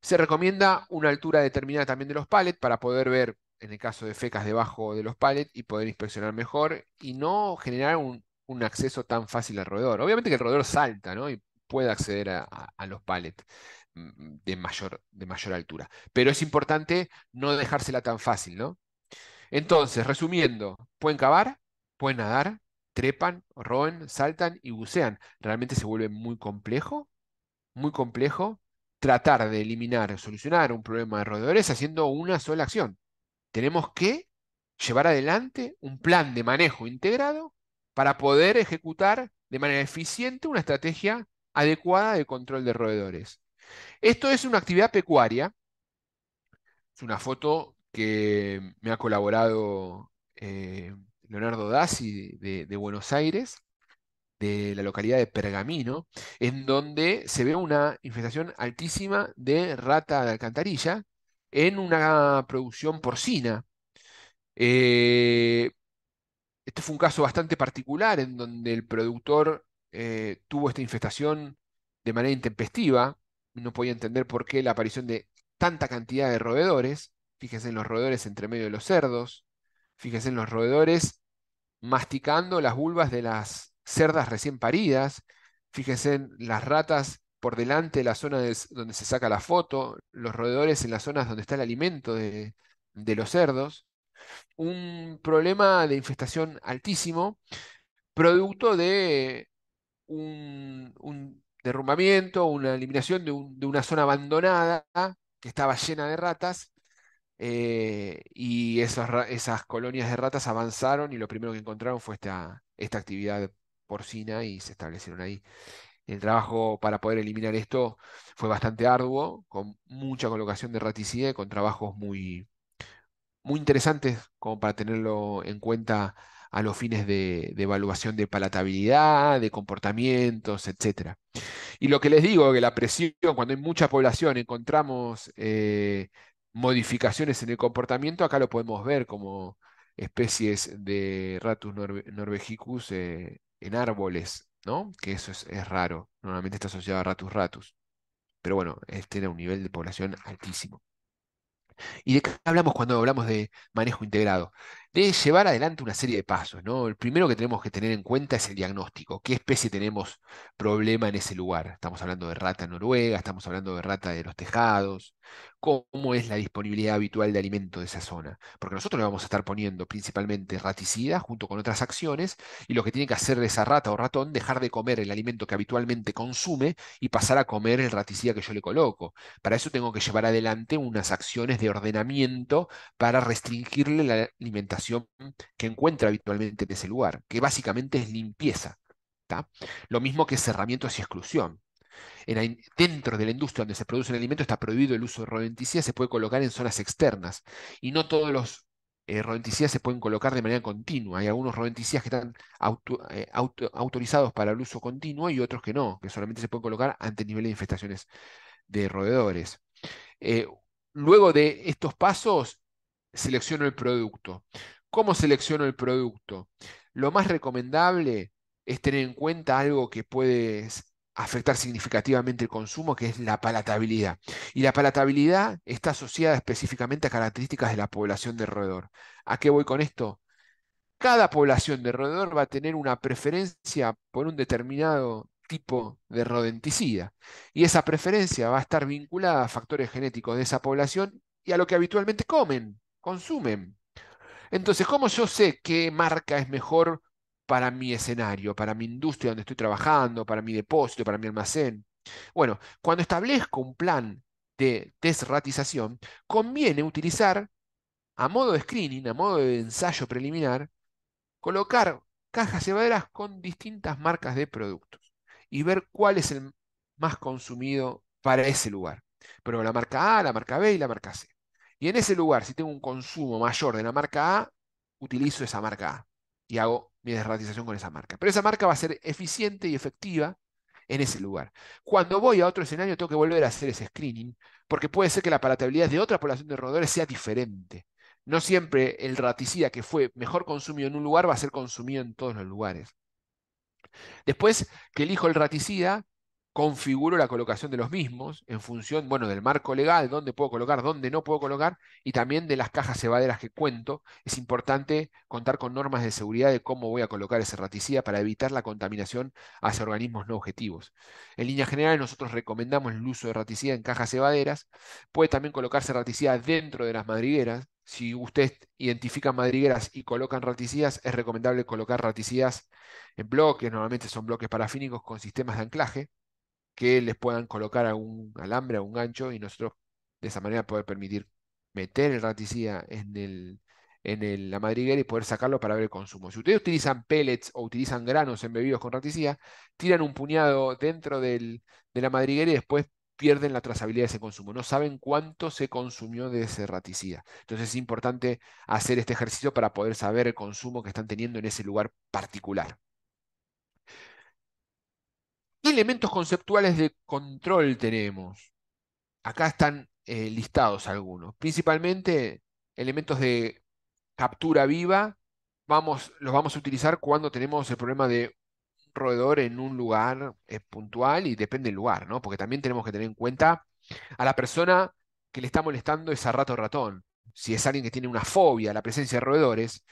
[SPEAKER 1] Se recomienda una altura determinada también de los palets para poder ver, en el caso de fecas debajo de los pallets, y poder inspeccionar mejor y no generar un, acceso tan fácil al roedor. Obviamente que el roedor salta ¿no? y puede acceder a, los pallets mm, de mayor, de mayor altura. Pero es importante no dejársela tan fácil, Entonces, resumiendo, pueden cavar, pueden nadar, trepan, roen, saltan y bucean. Realmente se vuelve muy complejo muy complejo tratar de eliminar o solucionar un problema de roedores haciendo una sola acción. Tenemos que llevar adelante un plan de manejo integrado para poder ejecutar de manera eficiente una estrategia adecuada de control de roedores. Esto es una actividad pecuaria. Es una foto que me ha colaborado eh, Leonardo Dassi de Buenos Aires de la localidad de Pergamino, en donde se ve una infestación altísima de rata de alcantarilla en una producción porcina. Eh, este fue un caso bastante particular en donde el productor eh, tuvo esta infestación de manera intempestiva, no podía entender por qué la aparición de tanta cantidad de roedores, fíjense en los roedores entre medio de los cerdos, fíjense en los roedores masticando las vulvas de las cerdas recién paridas, fíjense en las ratas por delante de la zona donde se saca la foto, los roedores en las zonas donde está el alimento de, los cerdos, un problema de infestación altísimo, producto de un, derrumbamiento, una eliminación de, una zona abandonada que estaba llena de ratas, eh, y esas, colonias de ratas avanzaron y lo primero que encontraron fue esta actividad porcina y se establecieron ahí. El trabajo para poder eliminar esto fue bastante arduo, con mucha colocación de raticide con trabajos muy, muy interesantes como para tenerlo en cuenta a los fines de, evaluación de palatabilidad, de comportamientos, etc. Y lo que les digo, que la presión, cuando hay mucha población, encontramos eh, modificaciones en el comportamiento, acá lo podemos ver como especies de Ratus norvegicus eh, en árboles, ¿no? Que eso es, es raro. Normalmente está asociado a ratus ratus. Pero bueno, este era un nivel de población altísimo. ¿Y de qué hablamos cuando hablamos de manejo integrado? de llevar adelante una serie de pasos. ¿no? El primero que tenemos que tener en cuenta es el diagnóstico. ¿Qué especie tenemos problema en ese lugar? Estamos hablando de rata noruega, estamos hablando de rata de los tejados. ¿Cómo es la disponibilidad habitual de alimento de esa zona? Porque nosotros le vamos a estar poniendo principalmente raticida, junto con otras acciones y lo que tiene que hacer esa rata o ratón, dejar de comer el alimento que habitualmente consume y pasar a comer el raticida que yo le coloco. Para eso tengo que llevar adelante unas acciones de ordenamiento para restringirle la alimentación que encuentra habitualmente en ese lugar, que básicamente es limpieza. Lo mismo que cerramientos y exclusión. dentro de la industria donde se produce el alimento está prohibido el uso de rodenticidas, se puede colocar en zonas externas y no todos los eh, rodenticidas se pueden colocar de manera continua. Hay algunos rodenticidas que están eh, autorizados para el uso continuo y otros que no, que solamente se pueden colocar ante niveles de infestaciones de roedores. Eh, luego de estos pasos, selecciono el producto. ¿Cómo selecciono el producto? Lo más recomendable es tener en cuenta algo que puede afectar significativamente el consumo, que es la palatabilidad. Y la palatabilidad está asociada específicamente a características de la población de roedor. ¿A qué voy con esto? Cada población de roedor va a tener una preferencia por un determinado tipo de rodenticida. Y esa preferencia va a estar vinculada a factores genéticos de esa población y a lo que habitualmente comen, consumen. Entonces, ¿cómo yo sé qué marca es mejor para mi escenario, para mi industria donde estoy trabajando, para mi depósito, para mi almacén? Bueno, cuando establezco un plan de desratización, conviene utilizar, a modo de screening, a modo de ensayo preliminar, colocar cajas maderas con distintas marcas de productos y ver cuál es el más consumido para ese lugar. Pero la marca A, la marca B y la marca C. Y en ese lugar, si tengo un consumo mayor de la marca A, utilizo esa marca A y hago mi desratización con esa marca. Pero esa marca va a ser eficiente y efectiva en ese lugar. Cuando voy a otro escenario, tengo que volver a hacer ese screening, porque puede ser que la palatabilidad de otra población de roedores sea diferente. No siempre el raticida que fue mejor consumido en un lugar va a ser consumido en todos los lugares. Después, que elijo el raticida configuro la colocación de los mismos en función, bueno, del marco legal, dónde puedo colocar, dónde no puedo colocar, y también de las cajas cebaderas que cuento. Es importante contar con normas de seguridad de cómo voy a colocar ese raticida para evitar la contaminación hacia organismos no objetivos. En línea general, nosotros recomendamos el uso de raticida en cajas cebaderas. Puede también colocarse raticida dentro de las madrigueras. Si usted identifica madrigueras y colocan raticidas, es recomendable colocar raticidas en bloques, normalmente son bloques parafínicos con sistemas de anclaje que les puedan colocar algún alambre, a un gancho, y nosotros de esa manera poder permitir meter el raticida en, en la madriguera y poder sacarlo para ver el consumo. Si ustedes utilizan pellets o utilizan granos embebidos con raticida, tiran un puñado dentro de la madriguera y después pierden la trazabilidad de ese consumo, no saben cuánto se consumió de ese raticida. Entonces es importante hacer este ejercicio para poder saber el consumo que están teniendo en ese lugar particular. ¿Qué elementos conceptuales de control tenemos? Acá están eh, listados algunos. Principalmente elementos de captura viva. Vamos, los vamos a utilizar cuando tenemos el problema de un roedor en un lugar eh, puntual y depende del lugar, ¿no? Porque también tenemos que tener en cuenta a la persona que le está molestando esa rato ratón si es alguien que tiene una fobia a la presencia de roedores,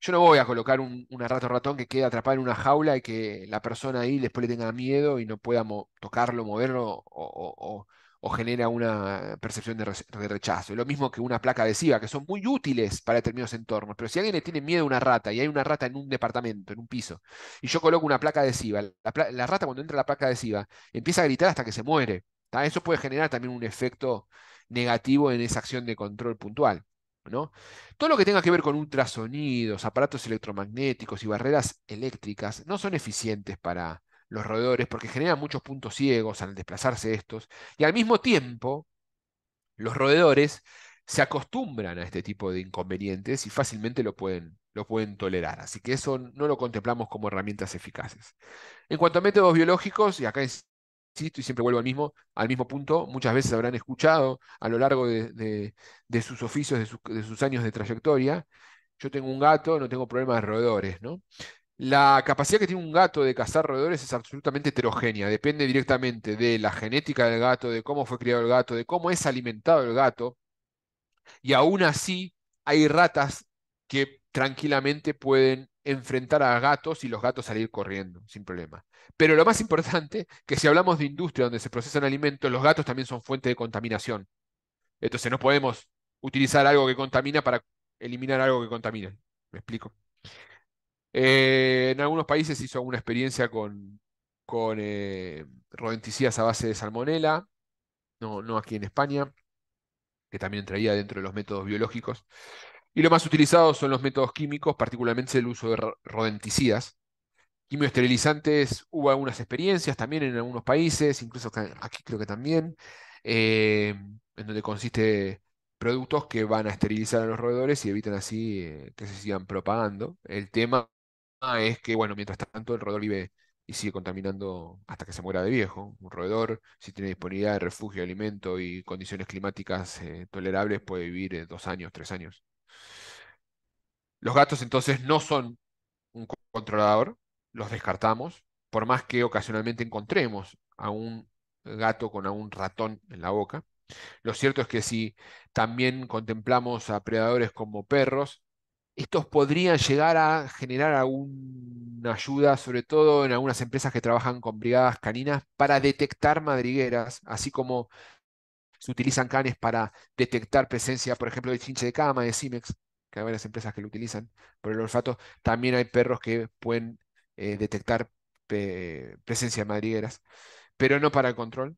[SPEAKER 1] yo no voy a colocar un, una rato ratón que quede atrapado en una jaula y que la persona ahí después le tenga miedo y no pueda tocarlo, moverlo o, genera una percepción de, rechazo. Lo mismo que una placa adhesiva, que son muy útiles para determinados entornos, pero si alguien le tiene miedo a una rata y hay una rata en un departamento, en un piso, y yo coloco una placa adhesiva, la, rata cuando entra la placa adhesiva empieza a gritar hasta que se muere. Eso puede generar también un efecto negativo en esa acción de control puntual. ¿no? Todo lo que tenga que ver con ultrasonidos, aparatos electromagnéticos y barreras eléctricas no son eficientes para los roedores porque generan muchos puntos ciegos al desplazarse estos y al mismo tiempo los roedores se acostumbran a este tipo de inconvenientes y fácilmente lo pueden, lo pueden tolerar. Así que eso no lo contemplamos como herramientas eficaces. En cuanto a métodos biológicos, y acá es y siempre vuelvo al mismo, al mismo punto, muchas veces habrán escuchado a lo largo de, sus oficios, de, sus años de trayectoria, yo tengo un gato, no tengo problemas de roedores, ¿no? La capacidad que tiene un gato de cazar roedores es absolutamente heterogénea, depende directamente de la genética del gato, de cómo fue criado el gato, de cómo es alimentado el gato, y aún así hay ratas que tranquilamente pueden enfrentar a gatos y los gatos salir corriendo, sin problema. Pero lo más importante, que si hablamos de industria donde se procesan alimentos, los gatos también son fuente de contaminación. Entonces no podemos utilizar algo que contamina para eliminar algo que contamina. ¿Me explico? Eh, en algunos países hizo una experiencia con, con eh, rodenticidas a base de salmonela, no, no aquí en España, que también traía dentro de los métodos biológicos. Y lo más utilizado son los métodos químicos, particularmente el uso de rodenticidas. Quimioesterilizantes, hubo algunas experiencias también en algunos países, incluso aquí creo que también, eh, en donde consiste productos que van a esterilizar a los roedores y evitan así eh, que se sigan propagando. El tema es que, bueno, mientras tanto el roedor vive y sigue contaminando hasta que se muera de viejo. Un roedor, si tiene disponibilidad de refugio, alimento y condiciones climáticas eh, tolerables, puede vivir dos años, tres años. Los gatos entonces no son un controlador, los descartamos, por más que ocasionalmente encontremos a un gato con a un ratón en la boca. Lo cierto es que si también contemplamos a predadores como perros, estos podrían llegar a generar alguna ayuda, sobre todo en algunas empresas que trabajan con brigadas caninas, para detectar madrigueras, así como se utilizan canes para detectar presencia, por ejemplo, de chinche de cama, de Cimex que hay varias empresas que lo utilizan por el olfato. También hay perros que pueden eh, detectar eh, presencia de madrigueras, pero no para el control.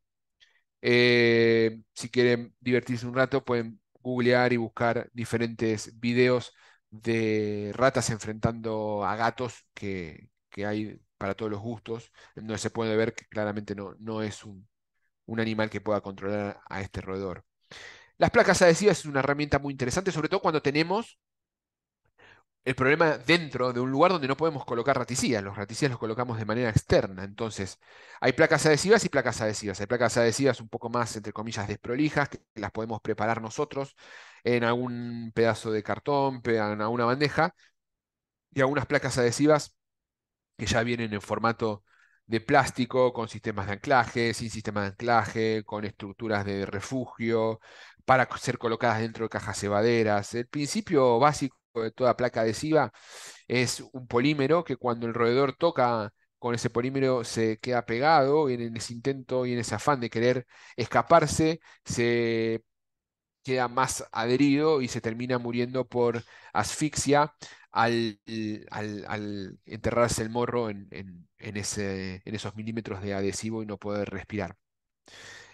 [SPEAKER 1] Eh, si quieren divertirse un rato, pueden googlear y buscar diferentes videos de ratas enfrentando a gatos que, hay para todos los gustos, donde se puede ver que claramente no, no es un, un animal que pueda controlar a este roedor. Las placas adhesivas es una herramienta muy interesante, sobre todo cuando tenemos el problema dentro de un lugar donde no podemos colocar raticías. Los raticías los colocamos de manera externa. Entonces, hay placas adhesivas y placas adhesivas. Hay placas adhesivas un poco más, entre comillas, desprolijas, que las podemos preparar nosotros en algún pedazo de cartón, en alguna bandeja. Y algunas placas adhesivas que ya vienen en formato de plástico, con sistemas de anclaje, sin sistema de anclaje, con estructuras de refugio, para ser colocadas dentro de cajas cebaderas. El principio básico de toda placa adhesiva es un polímero que cuando el roedor toca con ese polímero se queda pegado y en ese intento y en ese afán de querer escaparse se queda más adherido y se termina muriendo por asfixia al, enterrarse el morro en, en esos milímetros de adhesivo y no poder respirar.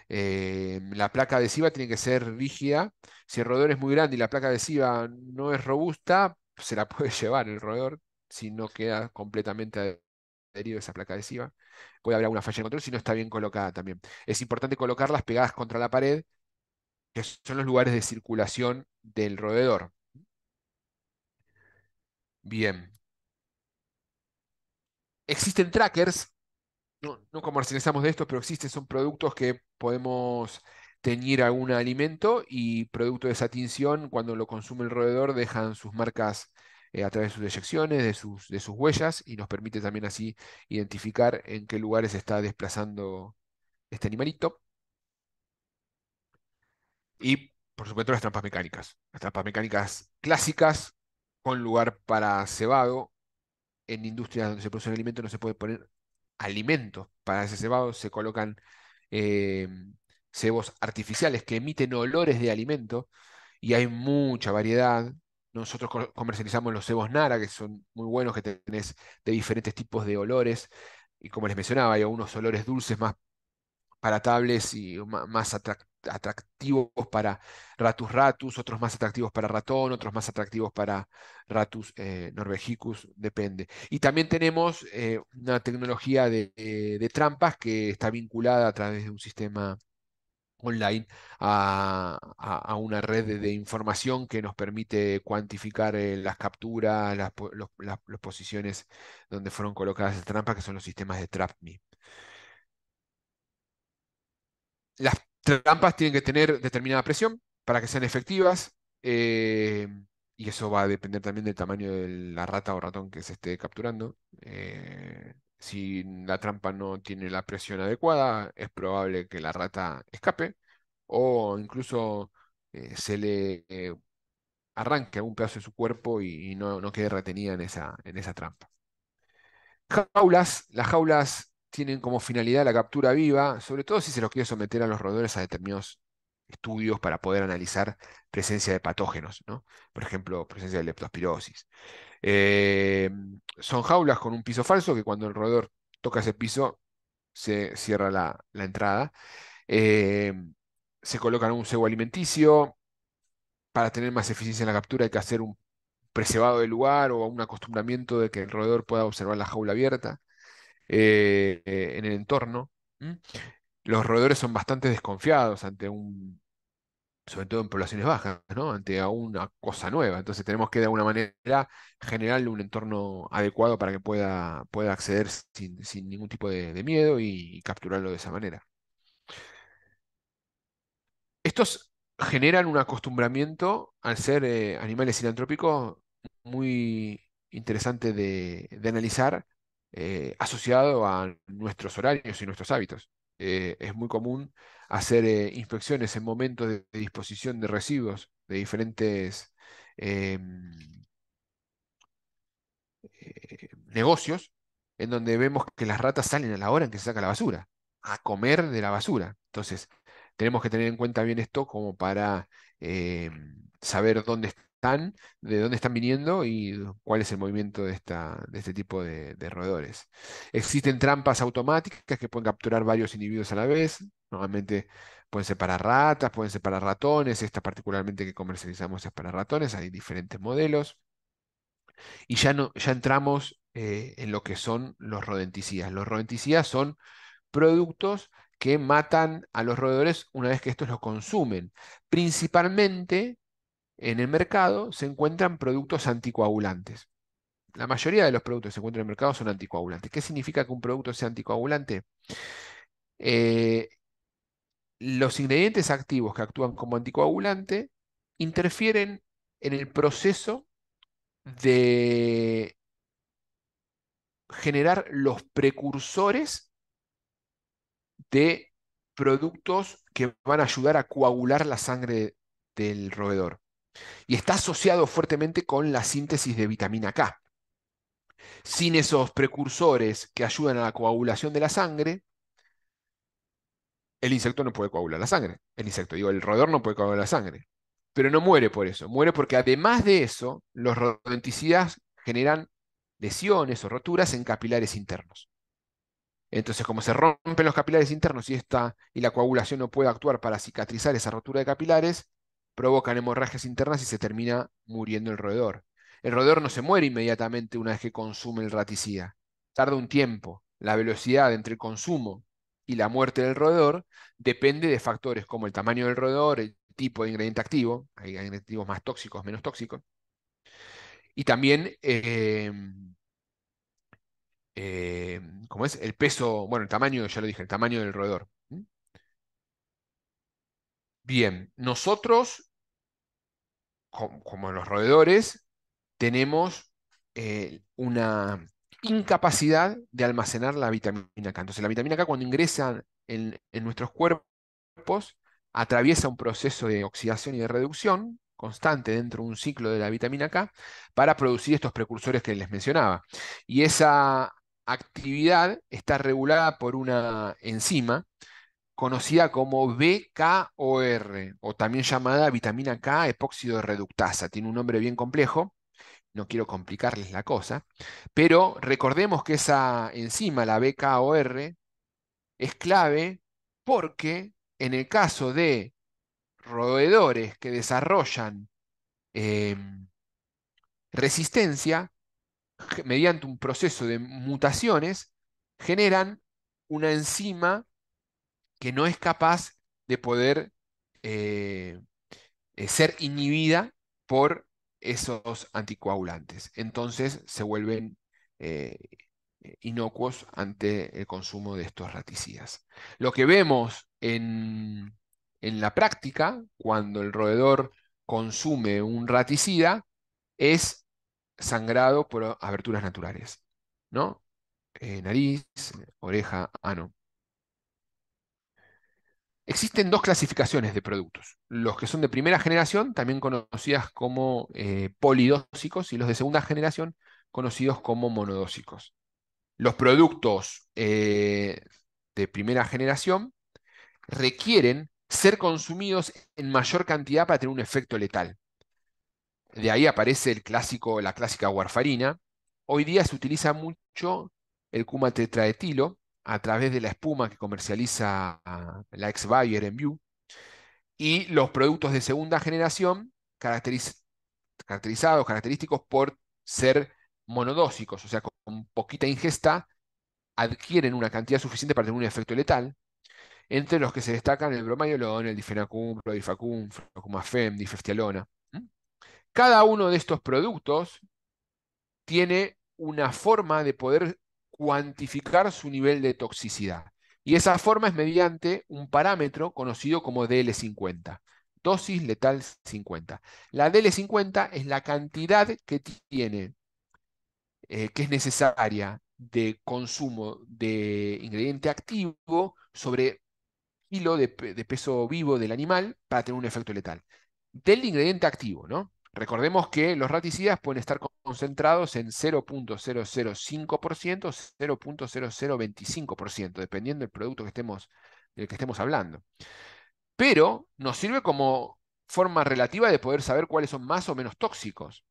[SPEAKER 1] Eh, la placa adhesiva tiene que ser rígida. Si el roedor es muy grande y la placa adhesiva no es robusta, se la *laughs* puede llevar el roedor si no queda completamente adherido esa placa adhesiva. Puede haber alguna falla de control si no está bien colocada también. Es importante colocarlas pegadas contra la pared, que son los lugares de circulación del roedor. Bien. Existen trackers no, comercializamos de estos, pero existen, son productos que podemos teñir algún alimento y producto de esa tinción, cuando lo consume el roedor, dejan sus marcas eh, a través de sus eyecciones, de sus, de sus huellas, y nos permite también así identificar en qué lugares está desplazando este animalito. Y, por supuesto, las trampas mecánicas. Las trampas mecánicas clásicas, con lugar para cebado. En industrias donde se produce el alimento no se puede poner alimentos para ese cebado, se colocan eh, cebos artificiales que emiten olores de alimento y hay mucha variedad. Nosotros comercializamos los cebos Nara, que son muy buenos, que tenés de diferentes tipos de olores. Y como les mencionaba, hay algunos olores dulces más palatables y más atractivos atractivos para Ratus ratus, otros más atractivos para ratón, otros más atractivos para Ratus eh, norvegicus, depende. Y también tenemos eh, una tecnología eh, de, trampas que está vinculada a través de un sistema online a, una red de, información que nos permite cuantificar las capturas, las, las, posiciones donde fueron colocadas las trampas, que son los sistemas de TrapMe. Las Trampas tienen que tener determinada presión para que sean efectivas. Eh, y eso va a depender también del tamaño de la rata o ratón que se esté capturando. Eh, si la trampa no tiene la presión adecuada, es probable que la rata escape o incluso eh, se le arranque algún pedazo de su cuerpo y, no, quede retenida en esa, en esa trampa. Jaulas, las jaulas tienen como finalidad la captura viva, sobre todo si se los quiere someter a los roedores a determinados estudios para poder analizar presencia de patógenos, ¿no? por ejemplo, presencia de leptospirosis. Eh, son jaulas con un piso falso que cuando el roedor toca ese piso se cierra la, entrada. Eh, se colocan un cebo alimenticio. Para tener más eficiencia en la captura hay que hacer un preservado del lugar o un acostumbramiento de que el roedor pueda observar la jaula abierta. Eh, eh, en el entorno. Los roedores son bastante desconfiados ante un, sobre todo en poblaciones bajas, ante una cosa nueva. Entonces tenemos que de alguna manera generarle un entorno adecuado para que pueda, pueda acceder sin, ningún tipo de, miedo y, capturarlo de esa manera. Estos generan un acostumbramiento al ser eh, animales filantrópicos muy interesante de analizar eh, asociado a nuestros horarios y nuestros hábitos. Eh, es muy común hacer eh, inspecciones en momentos de, disposición de residuos de diferentes negocios, en donde vemos que las ratas salen a la hora en que se saca la basura, a comer de la basura. Entonces, tenemos que tener en cuenta bien esto como para saber dónde de dónde están viniendo y cuál es el movimiento de, esta, de este tipo de, roedores. Existen trampas automáticas que pueden capturar varios individuos a la vez. Normalmente pueden ser para ratas, pueden ser para ratones. Esta particularmente que comercializamos es para ratones. Hay diferentes modelos. Y ya, no, ya entramos eh, en lo que son los rodenticidas. Los rodenticidas son productos que matan a los roedores una vez que estos los consumen, principalmente en el mercado se encuentran productos anticoagulantes. La mayoría de los productos que se encuentran en el mercado son anticoagulantes. ¿Qué significa que un producto sea anticoagulante? Eh, los ingredientes activos que actúan como anticoagulante interfieren en el proceso de generar los precursores de productos que van a ayudar a coagular la sangre del roedor y está asociado fuertemente con la síntesis de vitamina K. Sin esos precursores que ayudan a la coagulación de la sangre, el insecto no puede coagular la sangre. El insecto, digo, el roedor no puede coagular la sangre. Pero no muere por eso. Muere porque además de eso, los rodenticidas generan lesiones o roturas en capilares internos. Entonces, como se rompen los capilares internos y, esta, y la coagulación no puede actuar para cicatrizar esa rotura de capilares, provocan hemorragias internas y se termina muriendo el roedor. El roedor no se muere inmediatamente una vez que consume el raticida. Tarda un tiempo. La velocidad entre el consumo y la muerte del roedor depende de factores como el tamaño del roedor, el tipo de ingrediente activo, hay ingredientes más tóxicos, menos tóxicos, y también em, em, como es el peso, bueno, el tamaño, ya lo dije, el tamaño del roedor. Bien, nosotros, como, los roedores, tenemos eh, una incapacidad de almacenar la vitamina K. Entonces, la vitamina K cuando ingresa en, en nuestros cuerpos, atraviesa un proceso de oxidación y de reducción constante dentro de un ciclo de la vitamina K para producir estos precursores que les mencionaba. Y esa actividad está regulada por una enzima conocida como BKOR, o también llamada vitamina K epóxido reductasa. Tiene un nombre bien complejo, no quiero complicarles la cosa, pero recordemos que esa enzima, la BKOR, es clave porque en el caso de roedores que desarrollan em, resistencia, mediante un proceso de mutaciones, generan una enzima que no es capaz de poder eh, eh, ser inhibida por esos anticoagulantes. Entonces se vuelven eh, inocuos ante el consumo de estos raticidas. Lo que vemos en, la práctica, cuando el roedor consume un raticida, es sangrado por aberturas naturales, ¿no? nariz, oreja, ano. Existen dos clasificaciones de productos, los que son de primera generación, también conocidas como eh, polidósicos, y los de segunda generación, conocidos como monodósicos. Los productos eh, de primera generación requieren ser consumidos en mayor cantidad para tener un efecto letal. De ahí aparece el clásico, la clásica warfarina. Hoy día se utiliza mucho el tetraetilo a través de la espuma que comercializa la ex Bayer en View, y los productos de segunda generación caracterizados, característicos por ser monodósicos, o sea, con poquita ingesta, adquieren una cantidad suficiente para tener un efecto letal, entre los que se destacan el bromayolón, el difenacum, prodifacum, el difestialona. Cada uno de estos productos tiene una forma de poder cuantificar su nivel de toxicidad. Y esa forma es mediante un parámetro conocido como DL50, dosis letal 50. La DL50 es la cantidad que tiene, eh, que es necesaria de consumo de ingrediente activo sobre kilo de, peso vivo del animal para tener un efecto letal. Del ingrediente activo, ¿no? Recordemos que los raticidas pueden estar concentrados en 0.005%, 0.0025%, dependiendo del producto del que estemos hablando. Pero nos sirve como forma relativa de poder saber cuáles son más o menos tóxicos.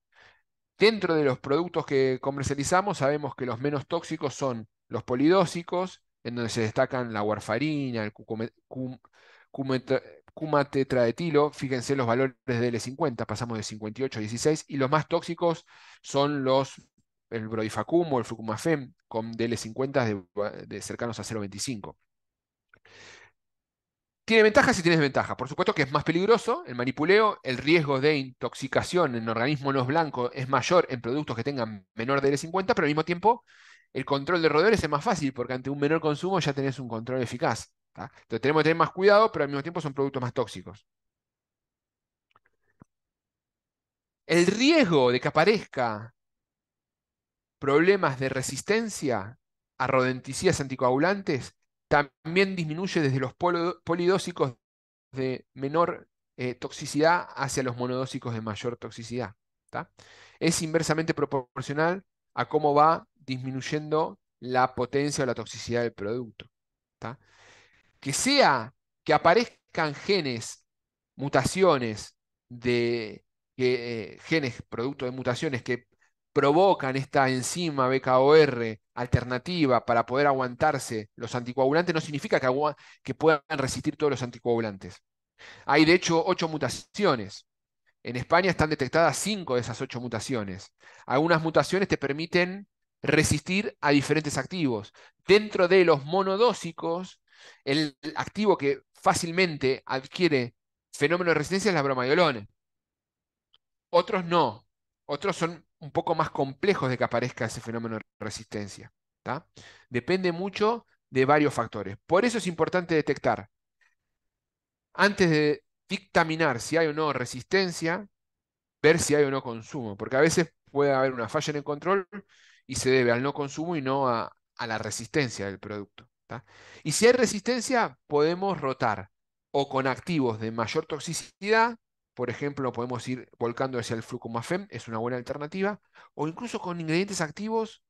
[SPEAKER 1] Dentro de los productos que comercializamos sabemos que los menos tóxicos son los polidósicos, en donde se destacan la warfarina, el cucumet, tetraetilo, fíjense los valores de L50, pasamos de 58 a 16, y los más tóxicos son los, el o el Fucumafem, con DL50 de, cercanos a 0,25. Tiene ventajas y tiene desventajas. Por supuesto que es más peligroso el manipuleo, el riesgo de intoxicación en organismos no blancos es mayor en productos que tengan menor DL50, pero al mismo tiempo el control de roedores es más fácil porque ante un menor consumo ya tenés un control eficaz. Entonces tenemos que tener más cuidado, pero al mismo tiempo son productos más tóxicos. El riesgo de que aparezca problemas de resistencia a rodenticidas anticoagulantes también disminuye desde los polidósicos de menor eh, toxicidad hacia los monodósicos de mayor toxicidad. Es inversamente proporcional a cómo va disminuyendo la potencia o la toxicidad del producto que sea que aparezcan genes, mutaciones, de eh, genes producto de mutaciones que provocan esta enzima BKOR alternativa para poder aguantarse los anticoagulantes, no significa que, que puedan resistir todos los anticoagulantes. Hay de hecho ocho mutaciones. En España están detectadas cinco de esas ocho mutaciones. Algunas mutaciones te permiten resistir a diferentes activos. Dentro de los monodósicos el activo que fácilmente adquiere fenómeno de resistencia es la broma Otros no. Otros son un poco más complejos de que aparezca ese fenómeno de resistencia. Depende mucho de varios factores. Por eso es importante detectar, antes de dictaminar si hay o no resistencia, ver si hay o no consumo, porque a veces puede haber una falla en el control y se debe al no consumo y no a la resistencia del producto. Y si hay resistencia, podemos rotar o con activos de mayor toxicidad, por ejemplo, podemos ir volcando hacia el flucumafem, es una buena alternativa, o incluso con ingredientes activos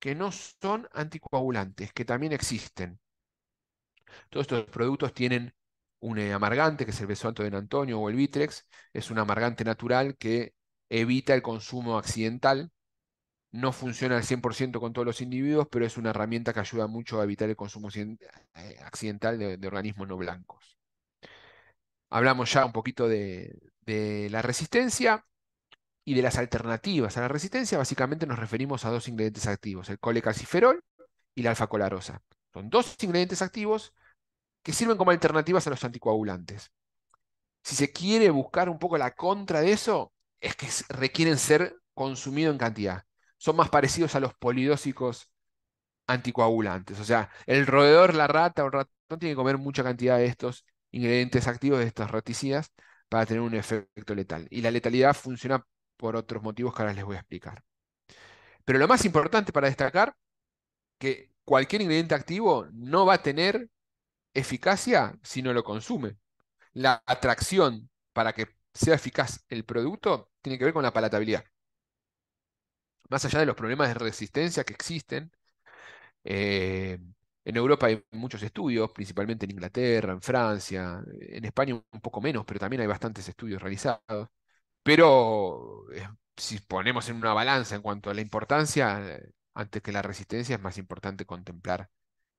[SPEAKER 1] que no son anticoagulantes, que también existen. Todos estos productos tienen un eh, amargante, que es el alto de Antonio o el Vitrex, es un amargante natural que evita el consumo accidental no funciona al 100% con todos los individuos, pero es una herramienta que ayuda mucho a evitar el consumo eh, accidental de, organismos no blancos. Hablamos ya un poquito de, la resistencia y de las alternativas a la resistencia, básicamente nos referimos a dos ingredientes activos, el colecalciferol y la alfacolarosa. Son dos ingredientes activos que sirven como alternativas a los anticoagulantes. Si se quiere buscar un poco la contra de eso, es que requieren ser consumidos en cantidad son más parecidos a los polidósicos anticoagulantes. O sea, el roedor, la rata o el ratón tiene que comer mucha cantidad de estos ingredientes activos, de estas raticidas, para tener un efecto letal. Y la letalidad funciona por otros motivos que ahora les voy a explicar. Pero lo más importante para destacar, que cualquier ingrediente activo no va a tener eficacia si no lo consume. La atracción para que sea eficaz el producto tiene que ver con la palatabilidad más allá de los problemas de resistencia que existen, eh, en Europa hay muchos estudios, principalmente en Inglaterra, en Francia, en España un poco menos, pero también hay bastantes estudios realizados. Pero eh, si ponemos en una balanza en cuanto a la importancia, antes que la resistencia es más importante contemplar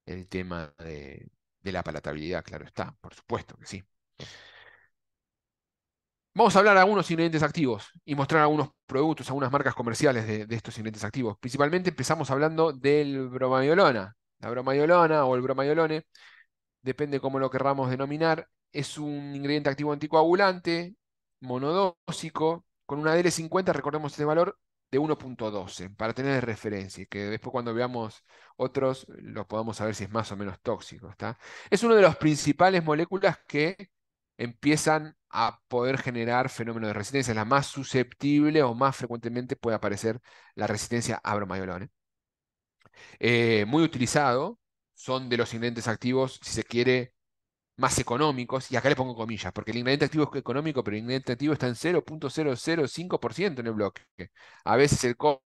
[SPEAKER 1] el tema de la palatabilidad, claro está, por supuesto que sí. Vamos a hablar de algunos ingredientes activos y mostrar algunos productos, algunas marcas comerciales de, estos ingredientes activos. Principalmente empezamos hablando del bromayolona. La bromayolona o el bromayolone, depende cómo lo querramos denominar, es un ingrediente activo anticoagulante, monodósico, con una DL50, recordemos este valor, de 1.12, para tener de referencia, y que después cuando veamos otros, lo podamos saber si es más o menos tóxico. ¿está? Es una de las principales moléculas que empiezan a poder generar fenómenos de resistencia. la más susceptible o más frecuentemente puede aparecer la resistencia a bromayolone. Eh, muy utilizado, son de los ingredientes activos, si se quiere, más económicos, y acá le pongo comillas, porque el ingrediente activo es económico, pero el ingrediente activo está en 0.005% en el bloque. A veces el costo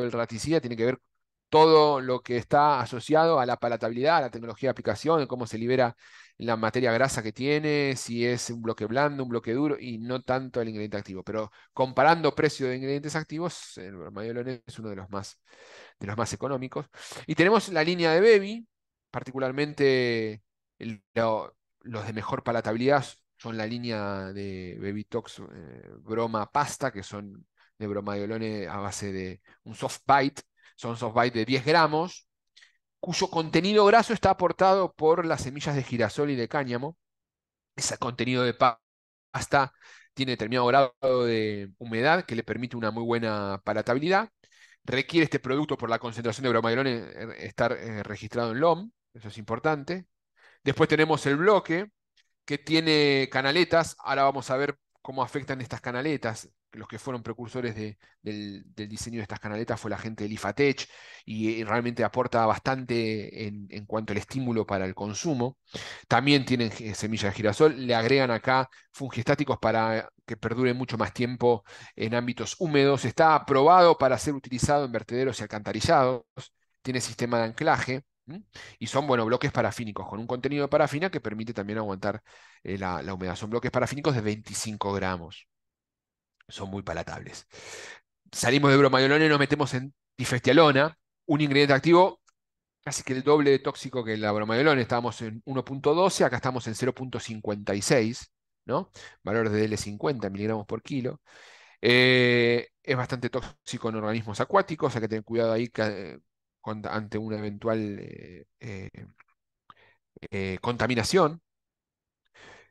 [SPEAKER 1] del raticida tiene que ver todo lo que está asociado a la palatabilidad, a la tecnología de aplicación, cómo se libera la materia grasa que tiene, si es un bloque blando, un bloque duro y no tanto el ingrediente activo. Pero comparando precio de ingredientes activos, el bromadiolone es uno de los más, de los más económicos. Y tenemos la línea de Baby, particularmente los de mejor palatabilidad son la línea de Baby Tox eh, Broma Pasta, que son de bromadiolone a base de un soft bite. Son soft bite de 10 gramos, cuyo contenido graso está aportado por las semillas de girasol y de cáñamo. Ese contenido de pasta tiene determinado grado de humedad que le permite una muy buena palatabilidad. Requiere este producto por la concentración de bromadelón eh, estar eh, registrado en LOM, eso es importante. Después tenemos el bloque que tiene canaletas, ahora vamos a ver cómo afectan estas canaletas. Los que fueron precursores del, diseño de estas canaletas fue la gente del IFATECH y, eh, realmente aporta bastante en, cuanto al estímulo para el consumo. También tienen eh, semillas de girasol, le agregan acá fungiestáticos para que perdure mucho más tiempo en ámbitos húmedos. Está aprobado para ser utilizado en vertederos y alcantarillados. Tiene sistema de anclaje y son, buenos bloques parafínicos con un contenido de parafina que permite también aguantar eh, la, humedad. Son bloques parafínicos de 25 gramos. Son muy palatables. Salimos de bromayolona y nos metemos en difestialona, un ingrediente activo casi que el doble de tóxico que la bromayolona. Estábamos en 1.12, acá estamos en 0.56, ¿no? Valor de L50 miligramos por kilo. Eh, es bastante tóxico en organismos acuáticos, hay que tener cuidado ahí eh, ante una eventual eh, eh, eh, contaminación.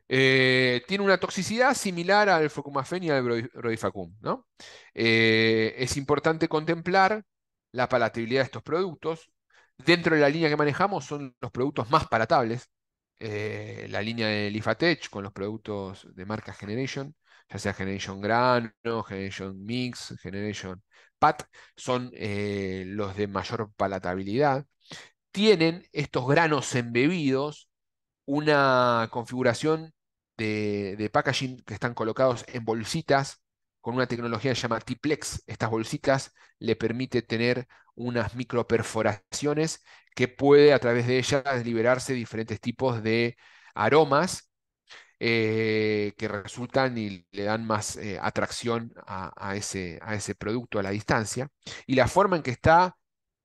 [SPEAKER 1] tiene una toxicidad similar al focumafen y al brodifacum. es importante contemplar la palatabilidad de estos productos. Dentro de la línea que manejamos son los productos más palatables. la línea de Lifatech con los productos de marca Generation ya sea Generation Grano, Generation Mix, Generation Pat, son eh, los de mayor palatabilidad, tienen estos granos embebidos una configuración de, packaging que están colocados en bolsitas con una tecnología llamada Tiplex. Estas bolsitas le permite tener unas microperforaciones que puede a través de ellas liberarse diferentes tipos de aromas eh, que resultan y le dan más eh, atracción a, ese, a, ese, producto a la distancia, y la forma en que está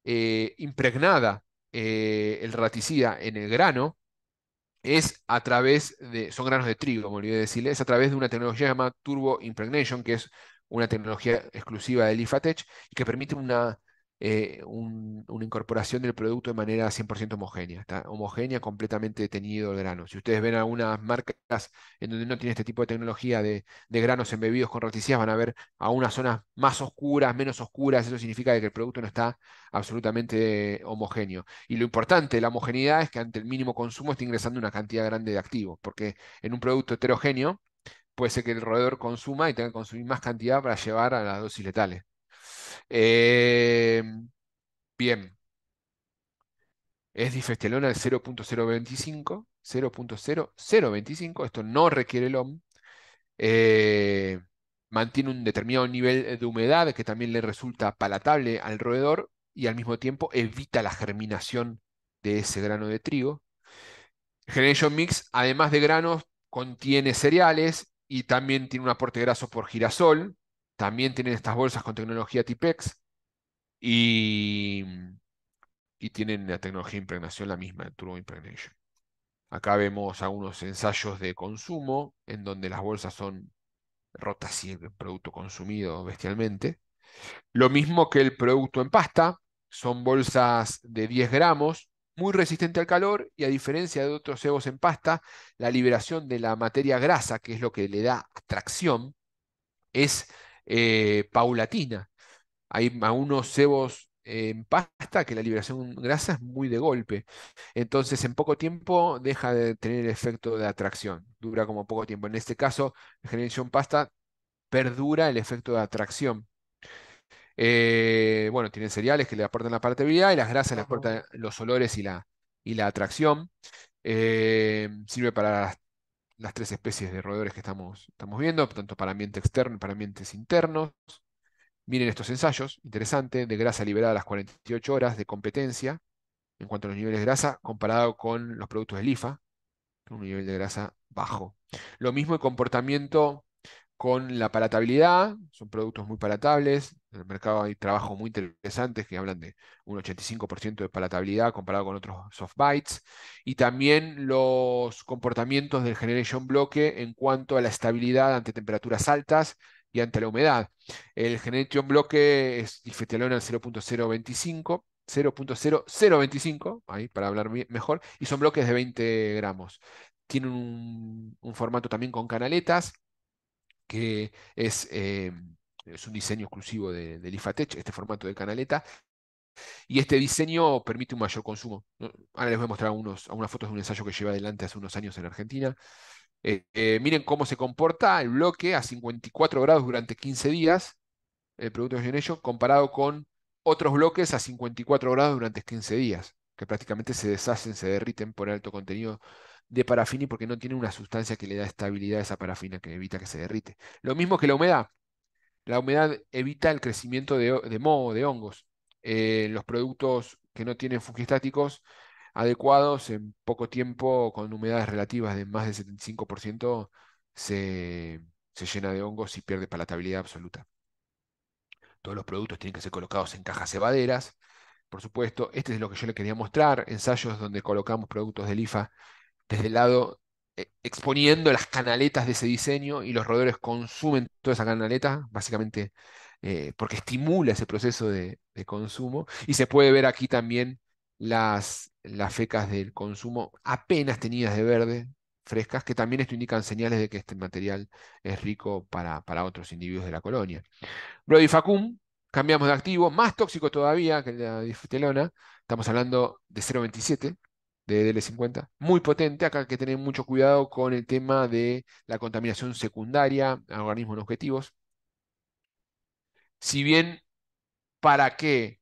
[SPEAKER 1] eh, impregnada el raticida en el grano es a través de, son granos de trigo, me olvidé decirle, es a través de una tecnología llamada Turbo Impregnation, que es una tecnología exclusiva de Lifatech, que permite una eh, una incorporación del producto de manera 100% homogénea, está homogénea, completamente detenido el grano. Si ustedes ven algunas marcas en donde no tiene este tipo de tecnología de, granos embebidos con roticías, van a ver a unas zonas más oscuras, menos oscuras, eso significa que el producto no está absolutamente homogéneo. Y lo importante de la homogeneidad es que ante el mínimo consumo está ingresando una cantidad grande de activos, porque en un producto heterogéneo puede ser que el roedor consuma y tenga que consumir más cantidad para llevar a las dosis letales. Eh, bien. Es difestelona de 0.025, 0.0025, esto no requiere el OM. Eh, mantiene un determinado nivel de humedad que también le resulta palatable al roedor y al mismo tiempo evita la germinación de ese grano de trigo. Generation Mix, además de granos, contiene cereales y también tiene un aporte graso por girasol, también tienen estas bolsas con tecnología Tipex y, mm, y tienen la tecnología de impregnación la misma, Turbo Impregnation. Acá vemos algunos ensayos de consumo en donde las bolsas son rotas y el producto consumido bestialmente. Lo mismo que el producto en pasta, son bolsas de 10 gramos, muy resistente al calor y a diferencia de otros cebos en pasta, la liberación de la materia grasa, que es lo que le da tracción, es eh, paulatina. Hay algunos unos cebos en pasta que la liberación de grasa es muy de golpe. Entonces, en poco tiempo deja de tener el efecto de atracción. Dura como poco tiempo. En este caso, la generación pasta perdura el efecto de atracción. Eh, bueno, tienen cereales que le aportan la palatabilidad y las grasas le aportan los olores y la, y la atracción. Eh, sirve para las las tres especies de roedores que estamos, estamos viendo, tanto para ambiente externo y para ambientes internos. Miren estos ensayos, interesante, de grasa liberada a las 48 horas de competencia en cuanto a los niveles de grasa comparado con los productos del con un nivel de grasa bajo. Lo mismo el comportamiento con la palatabilidad, son productos muy palatables, en el mercado hay trabajos muy interesantes que hablan de un 85% de palatabilidad comparado con otros soft bytes. Y también los comportamientos del generation bloque en cuanto a la estabilidad ante temperaturas altas y ante la humedad. El generation bloque es difetilona al 0.025. 0.0025, ahí para hablar mejor, y son bloques de 20 gramos. Tienen un, formato también con canaletas, que es eh, es un diseño exclusivo de, del IFATech, este formato de canaleta. Y este diseño permite un mayor consumo. Ahora les voy a mostrar unos, algunas fotos de un ensayo que lleva adelante hace unos años en Argentina. Eh, eh, miren cómo se comporta el bloque a 54 grados durante 15 días, el producto de Generation, comparado con otros bloques a 54 grados durante 15 días, que prácticamente se deshacen, se derriten por alto contenido de parafina y porque no tiene una sustancia que le da estabilidad a esa parafina que evita que se derrite. Lo mismo que la humedad. La humedad evita el crecimiento de, moho, de hongos. Eh, los productos que no tienen fungistáticos adecuados en poco tiempo, con humedades relativas de más del 75%, se, llena de hongos y pierde palatabilidad absoluta. Todos los productos tienen que ser colocados en cajas cebaderas. Por supuesto, este es lo que yo le quería mostrar, ensayos donde colocamos productos de lifa desde el lado eh, exponiendo las canaletas de ese diseño y los roedores consumen toda esa canaleta, básicamente eh, porque estimula ese proceso de, consumo. Y se puede ver aquí también las, fecas del consumo apenas tenidas de verde, frescas, que también esto indican señales de que este material es rico para, otros individuos de la colonia. Brodifacum, cambiamos de activo, más tóxico todavía que la difetelona, estamos hablando de 0,27 de DL50, muy potente. Acá hay que tener mucho cuidado con el tema de la contaminación secundaria a organismos no objetivos. Si bien, ¿para qué?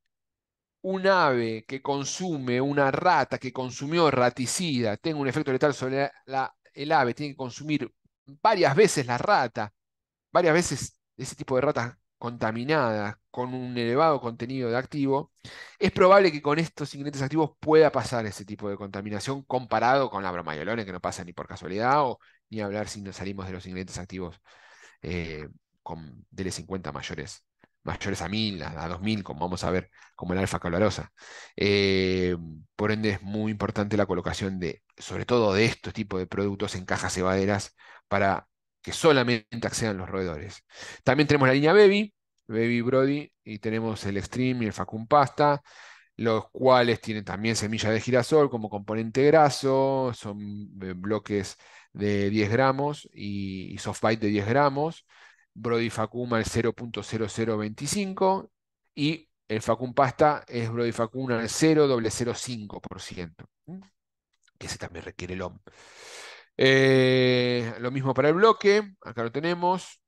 [SPEAKER 1] Un ave que consume, una rata que consumió raticida, tenga un efecto letal sobre el ave, tiene que consumir varias veces la rata, varias veces ese tipo de ratas contaminadas con un elevado contenido de activo, es probable que con estos ingredientes activos pueda pasar ese tipo de contaminación comparado con la bromayolona, que no pasa ni por casualidad, o ni hablar si nos salimos de los ingredientes activos eh, con DL50 mayores, mayores a 1000, a, 2000, como vamos a ver, como el alfa calorosa. Eh, por ende, es muy importante la colocación de, sobre todo de estos tipos de productos en cajas cebaderas para que solamente accedan los roedores. También tenemos la línea Baby, Baby Brody, y tenemos el Extreme y el Pasta, los cuales tienen también semilla de girasol como componente graso, son eh, bloques de 10 gramos y, soft bite de 10 gramos, Brody Facuma el 0.0025 y el Facum Pasta es Brody Facum al 0.005%, que ese también requiere el OM. Eh, lo mismo para el bloque, acá lo tenemos.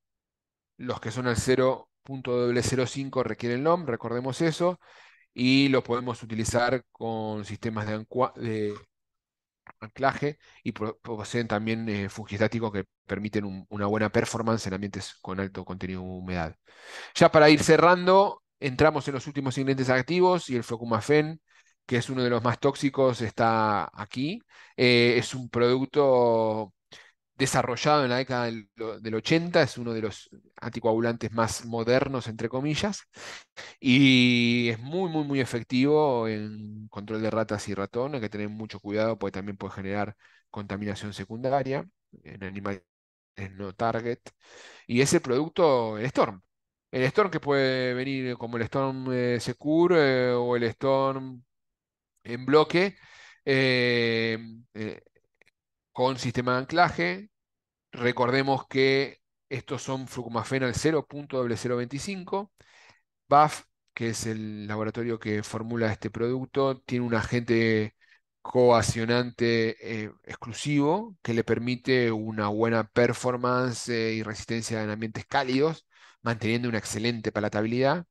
[SPEAKER 1] Los que son al 0.005 requieren LOM, recordemos eso. Y lo podemos utilizar con sistemas de, anclaje y poseen también eh, que permiten una buena performance en ambientes con alto contenido de humedad. Ya para ir cerrando, entramos en los últimos ingredientes activos y el fen, que es uno de los más tóxicos, está aquí. Eh, es un producto desarrollado en la década del, 80, es uno de los anticoagulantes más modernos, entre comillas, y es muy, muy, muy efectivo en control de ratas y ratones, hay que tener mucho cuidado porque también puede generar contaminación secundaria en animales no target, y ese producto, el Storm. El Storm que puede venir como el Storm eh, Secure eh, o el Storm en bloque eh, eh, con sistema de anclaje. Recordemos que estos son flucumafenal 0.0025. BAF, que es el laboratorio que formula este producto, tiene un agente coaccionante eh, exclusivo que le permite una buena performance y resistencia en ambientes cálidos, manteniendo una excelente palatabilidad.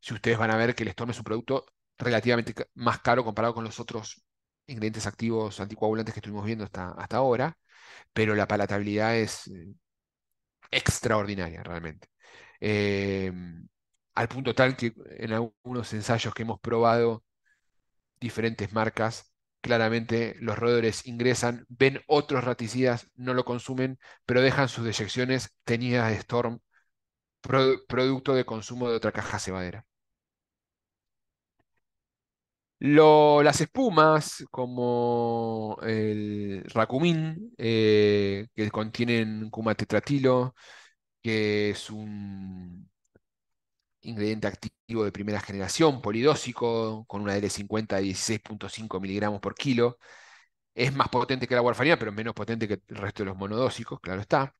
[SPEAKER 1] Si ustedes van a ver que les tome su producto relativamente más caro comparado con los otros ingredientes activos anticoagulantes que estuvimos viendo hasta, hasta ahora, pero la palatabilidad es eh, extraordinaria realmente. Eh, al punto tal que en algunos ensayos que hemos probado diferentes marcas, claramente los roedores ingresan, ven otros raticidas, no lo consumen, pero dejan sus deyecciones tenidas de Storm, producto de consumo de otra caja cebadera las espumas, como el racumín, eh, que contienen cuma tetratilo, que es un ingrediente activo de primera generación, polidósico, con una L50 de 16.5 miligramos por kilo. Es más potente que la warfarina, pero menos potente que el resto de los monodósicos, claro está.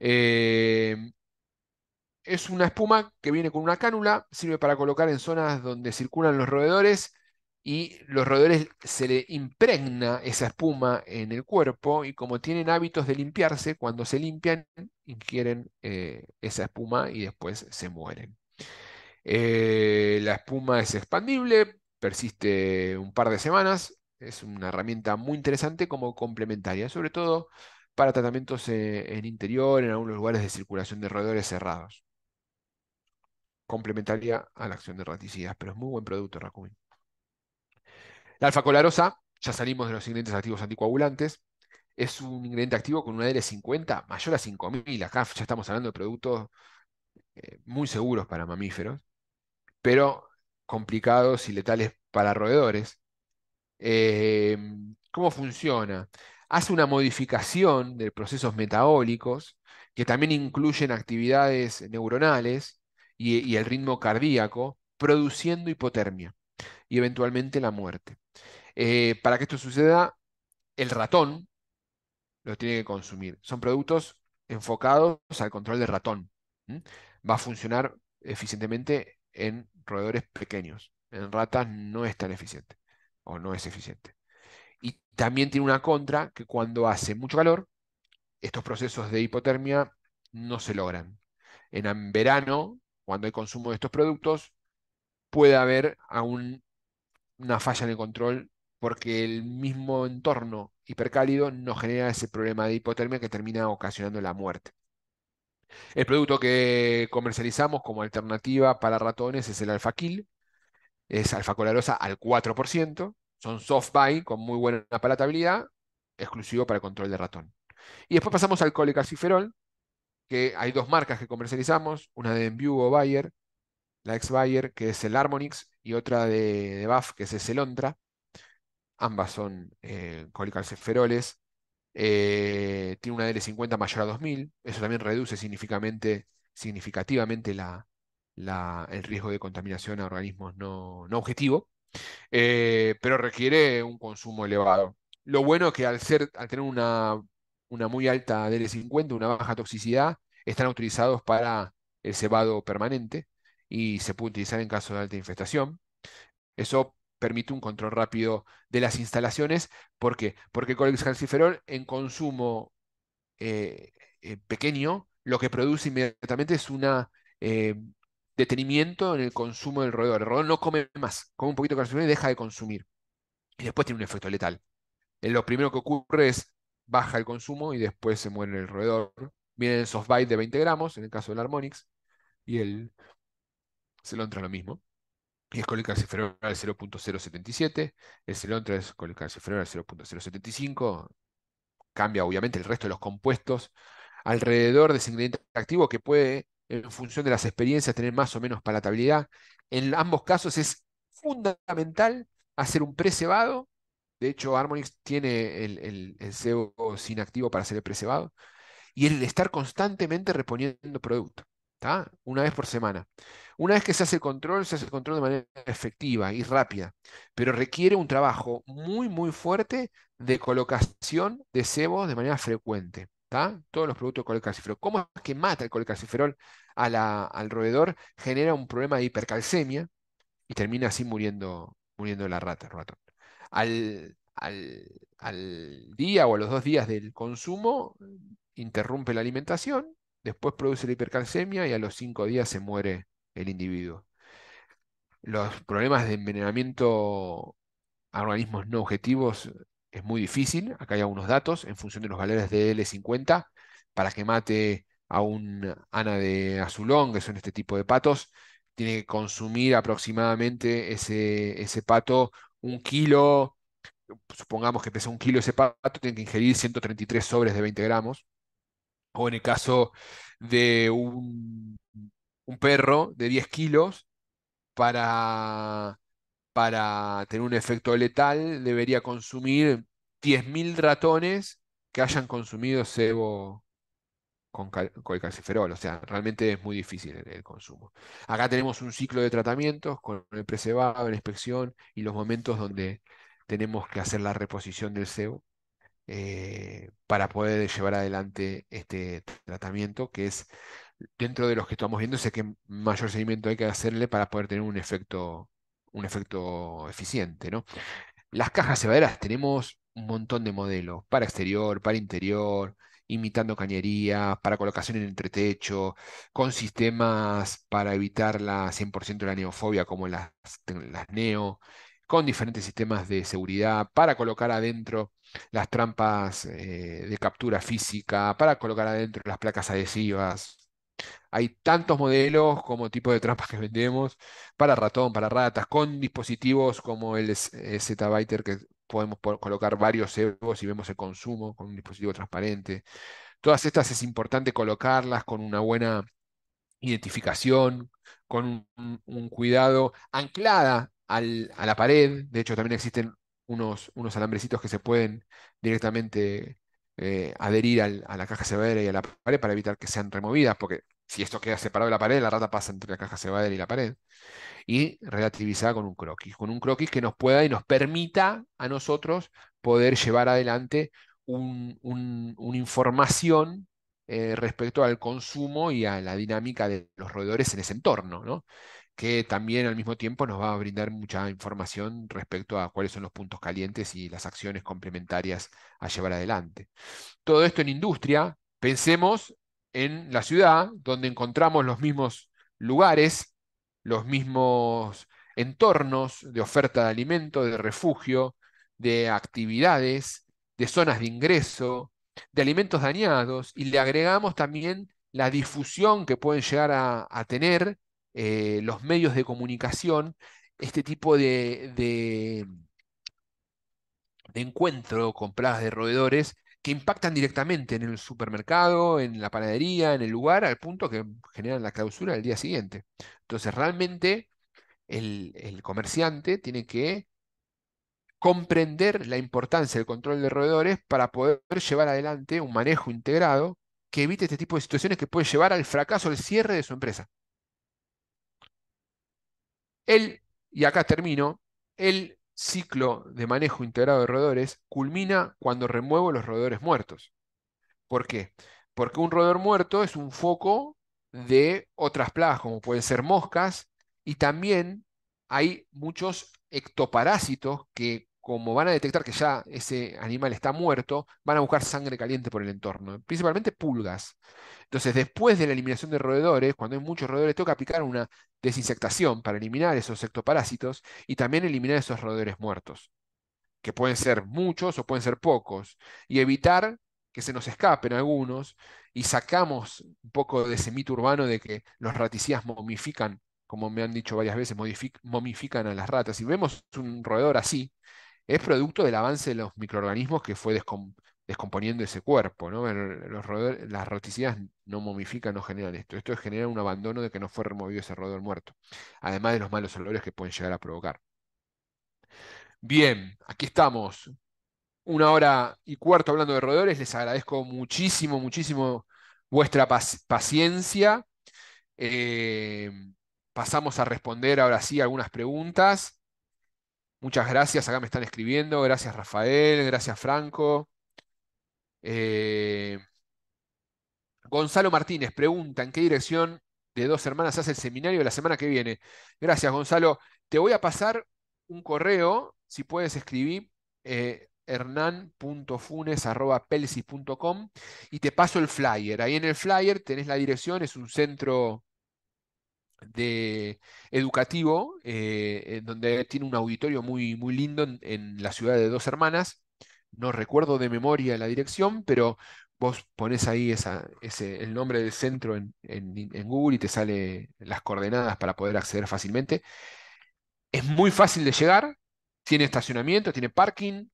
[SPEAKER 1] Eh, es una espuma que viene con una cánula, sirve para colocar en zonas donde circulan los roedores y los roedores se le impregna esa espuma en el cuerpo y como tienen hábitos de limpiarse, cuando se limpian, ingieren eh, esa espuma y después se mueren. Eh, la espuma es expandible, persiste un par de semanas, es una herramienta muy interesante como complementaria, sobre todo para tratamientos e, en interior, en algunos lugares de circulación de roedores cerrados. Complementaria a la acción de raticidas, pero es muy buen producto, recomiendo la alfa colarosa, ya salimos de los ingredientes activos anticoagulantes, es un ingrediente activo con una L50 mayor a 5000. Acá ya estamos hablando de productos eh, muy seguros para mamíferos, pero complicados y letales para roedores. Em, ¿Cómo funciona? Hace una modificación de procesos metabólicos que también incluyen actividades neuronales y el ritmo cardíaco, produciendo hipotermia y eventualmente la muerte. Eh, para que esto suceda, el ratón lo tiene que consumir. Son productos enfocados al control del ratón. Va a funcionar eficientemente en roedores pequeños. En ratas no es tan eficiente o no es eficiente. Y también tiene una contra que cuando hace mucho calor, estos procesos de hipotermia no se logran. En verano, cuando hay consumo de estos productos, puede haber aún una falla en el control porque el mismo entorno hipercálido nos genera ese problema de hipotermia que termina ocasionando la muerte. El producto que comercializamos como alternativa para ratones es el alfaquil, es alfa alfacolarosa al 4%, son soft buy con muy buena palatabilidad, exclusivo para el control de ratón. Y después pasamos al colecalciferol, que hay dos marcas que comercializamos, una de Enview o Bayer, la ex Bayer, que es el Harmonix, y otra de, BAF, que es el Celontra. Ambas son eh, eh tiene una dl 50 mayor a 2000. Eso también reduce significativamente, significativamente el riesgo de contaminación a organismos no, no objetivos. Eh, pero requiere un consumo elevado. Lo bueno es que al, ser, al tener una, una muy alta DL50, una baja toxicidad, están utilizados para el cebado permanente, y se puede utilizar en caso de alta infestación. Eso permite un control rápido de las instalaciones. ¿Por qué? Porque el calciferol en consumo eh, eh, pequeño lo que produce inmediatamente es un eh, detenimiento en el consumo del roedor. El roedor no come más, come un poquito de calciferol y deja de consumir. Y después tiene un efecto letal. lo primero que ocurre es baja el consumo y después se muere el roedor. Viene el soft de 20 gramos, en el caso del Harmonix, y el es lo mismo. Y es colecalciferol al 0.077, el celontra es colecalciferol al 0.075. Cambia obviamente el resto de los compuestos alrededor de ese ingrediente activo que puede, en función de las experiencias, tener más o menos palatabilidad. En ambos casos es fundamental hacer un precebado. De hecho, Armonix tiene el, el, sin activo para hacer el precebado. Y el estar constantemente reponiendo producto. Una vez por semana. Una vez que se hace el control, se hace el control de manera efectiva y rápida, pero requiere un trabajo muy, muy fuerte de colocación de cebo de manera frecuente. Todos los productos de ¿Cómo es que mata el colecalciferol al roedor? Genera un problema de hipercalcemia y termina así muriendo, muriendo la rata, el ratón. Al, al, al, día o a los dos días del consumo, interrumpe la alimentación después produce la hipercalcemia y a los 5 días se muere el individuo. Los problemas de envenenamiento a organismos no objetivos es muy difícil. Acá hay algunos datos en función de los valores de L50 para que mate a un ana de azulón, que son este tipo de patos, tiene que consumir aproximadamente ese, ese pato un kilo, supongamos que pesa un kilo ese pato, tiene que ingerir 133 sobres de 20 gramos, o en el caso de un, perro de 10 kilos, para, para tener un efecto letal debería consumir 10.000 ratones que hayan consumido cebo con, el calciferol. O sea, realmente es muy difícil el, el, consumo. Acá tenemos un ciclo de tratamientos con el precebado, la inspección y los momentos donde tenemos que hacer la reposición del cebo eh, para poder llevar adelante este tratamiento, que es dentro de los que estamos viendo, sé que mayor seguimiento hay que hacerle para poder tener un efecto, un efecto eficiente. ¿no? Las cajas cebaderas tenemos un montón de modelos para exterior, para interior, imitando cañería, para colocación en entretecho, con sistemas para evitar la 100% la neofobia como las, las neo, con diferentes sistemas de seguridad para colocar adentro las trampas eh, de captura física, para colocar adentro las placas adhesivas. Hay tantos modelos como tipo de trampas que vendemos para ratón, para ratas, con dispositivos como el eh, Z-Biter que podemos colocar varios cebos y vemos el consumo con un dispositivo transparente. Todas estas es importante colocarlas con una buena identificación, con un cuidado anclada a la pared. De hecho, también existen unos, unos alambrecitos que se pueden directamente eh, adherir a la caja cebadera y a la pared para evitar que sean removidas, porque si esto queda separado de la pared, la rata pasa entre la caja cebadera y la pared. Y relativizada con un croquis, con un croquis que nos pueda y nos permita a nosotros poder llevar adelante una información eh, respecto al consumo y a la dinámica de los roedores en ese entorno. ¿no? que también al mismo tiempo nos va a brindar mucha información respecto a cuáles son los puntos calientes y las acciones complementarias a llevar adelante. Todo esto en industria, pensemos en la ciudad, donde encontramos los mismos lugares, los mismos entornos de oferta de alimento, de refugio, de actividades, de zonas de ingreso, de alimentos dañados, y le agregamos también la difusión que pueden llegar a, a tener eh, los medios de comunicación este tipo de, de, encuentro con plazas de roedores que impactan directamente en el supermercado, en la panadería, en el lugar, al punto que generan la clausura al día siguiente. Entonces, realmente el, el comerciante tiene que comprender la importancia del control de roedores para poder llevar adelante un manejo integrado que evite este tipo de situaciones que puede llevar al fracaso, al cierre de su empresa y acá termino, el ciclo de manejo integrado de roedores culmina cuando remuevo los roedores muertos. ¿Por qué? Porque un roedor muerto es un foco de otras plagas, como pueden ser moscas, y también hay muchos ectoparásitos que como van a detectar que ya ese animal está muerto, van a buscar sangre caliente por el entorno, principalmente pulgas. Entonces, después de la eliminación de roedores, cuando hay muchos roedores, toca aplicar una desinsectación para eliminar esos ectoparásitos y también eliminar esos roedores muertos, que pueden ser muchos o pueden ser pocos, y evitar que se nos escapen algunos y sacamos un poco de ese mito urbano de que los raticías momifican como me han dicho varias veces, momifican a las ratas. Si vemos un roedor así, es producto del avance de los microorganismos que fue descomponiendo ese cuerpo. Los las roticidas no momifican, no generan esto. Esto genera un abandono de que no fue removido ese roedor muerto, además de los malos olores que pueden llegar a provocar. Bien, aquí estamos. Una hora y cuarto hablando de roedores. Les agradezco muchísimo, muchísimo vuestra paciencia. Eh, pasamos a responder ahora sí algunas preguntas. Muchas gracias, acá me están escribiendo. Gracias Rafael, gracias Franco. Eh, Gonzalo Martínez pregunta en qué dirección de dos hermanas hace el seminario la semana que viene. Gracias Gonzalo. Te voy a pasar un correo, si puedes escribir. Eh, y te paso el flyer. Ahí en el flyer tenés la dirección, es un centro de educativo, eh, donde tiene un auditorio muy, muy lindo en, la ciudad de Dos Hermanas. No recuerdo de memoria la dirección, pero vos pones ahí ese, el nombre del centro en, Google y te sale las coordenadas para poder acceder fácilmente. Es muy fácil de llegar, tiene estacionamiento, tiene parking,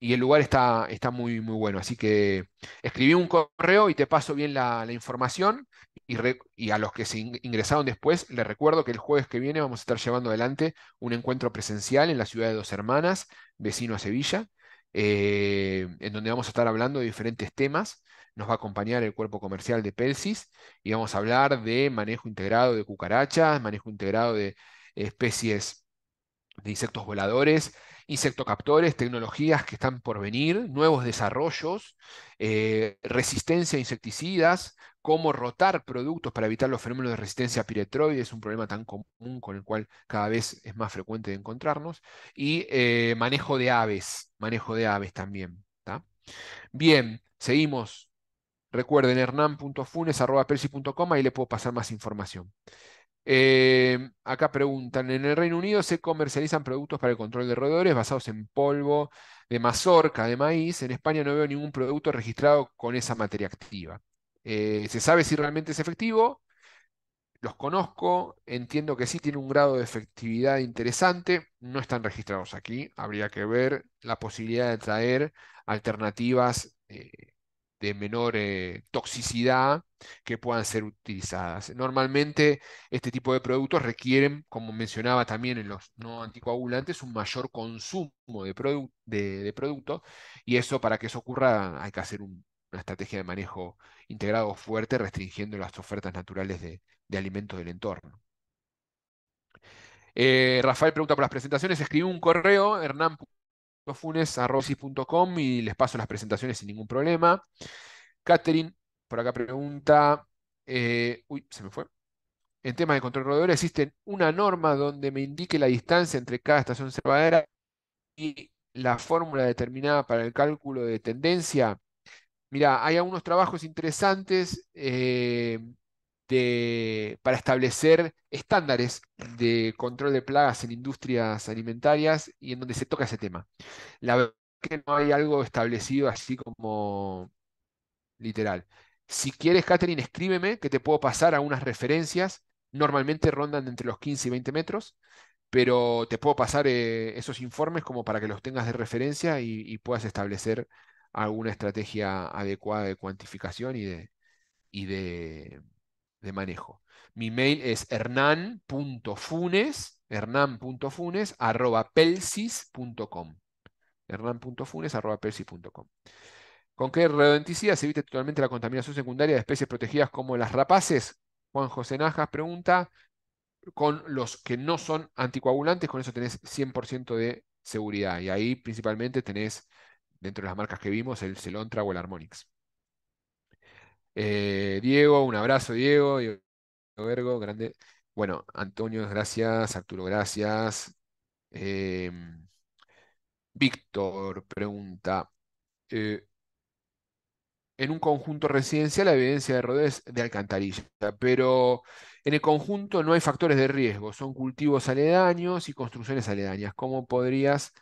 [SPEAKER 1] y el lugar está, está muy, muy bueno. Así que escribí un correo y te paso bien la información y, a los que se ingresaron después, les recuerdo que el jueves que viene vamos a estar llevando adelante un encuentro presencial en la ciudad de Dos Hermanas, vecino a Sevilla, eh, en donde vamos a estar hablando de diferentes temas. Nos va a acompañar el cuerpo comercial de Pelsis y vamos a hablar de manejo integrado de cucarachas, manejo integrado de especies de insectos voladores, insectocaptores, tecnologías que están por venir, nuevos desarrollos, eh, resistencia a insecticidas, cómo rotar productos para evitar los fenómenos de resistencia a piretroides, un problema tan común con el cual cada vez es más frecuente de encontrarnos, y eh, manejo de aves, manejo de aves también. Bien, seguimos. Recuerden hernan.funes.com, ahí le puedo pasar más información. Eh, acá preguntan, en el Reino Unido se comercializan productos para el control de roedores basados en polvo de mazorca, de maíz. En España no veo ningún producto registrado con esa materia activa. Eh, se sabe si realmente es efectivo, los conozco, entiendo que sí tiene un grado de efectividad interesante, no están registrados aquí, habría que ver la posibilidad de traer alternativas eh, de menor eh, toxicidad que puedan ser utilizadas. Normalmente este tipo de productos requieren, como mencionaba también en los no anticoagulantes, un mayor consumo de, producto de, productos y eso para que eso ocurra hay que hacer una estrategia de manejo integrado fuerte, restringiendo las ofertas naturales de, alimentos del entorno. Eh, Rafael pregunta por las presentaciones, escribí un correo, hernán funes.com y les paso las presentaciones sin ningún problema. Catherine, por acá pregunta. Eh, uy, se me fue. En temas de control rodeador existe una norma donde me indique la distancia entre cada estación cebadera y la fórmula determinada para el cálculo de tendencia. Mira, hay algunos trabajos interesantes eh, para establecer estándares de control de plagas en industrias alimentarias y en donde se toca ese tema. La verdad es que no hay algo establecido así como literal. Si quieres, Catherine, escríbeme, que te puedo pasar algunas referencias. Normalmente rondan entre los 15 y 20 metros, pero te puedo pasar eh, esos informes como para que los tengas de referencia y, puedas establecer alguna estrategia adecuada de cuantificación y de de manejo. Mi mail es hernan.funes, hernan.funes, arroba ¿Con qué rodenticidas se evita totalmente la contaminación secundaria de especies protegidas como las rapaces? Juan José Najas pregunta, con los que no son anticoagulantes, con eso tenés 100% de seguridad. Y ahí principalmente tenés, dentro de las marcas que vimos, el Celontra o el Harmonix. Eh, Diego, un abrazo, Diego. Diego Vergo, grande. Bueno, Antonio, gracias. Arturo, gracias. Em, Víctor pregunta. Eh, en un conjunto residencial la evidencia de Rodez es de alcantarilla, pero en el conjunto no hay factores de riesgo, son cultivos aledaños y construcciones aledañas. ¿Cómo podrías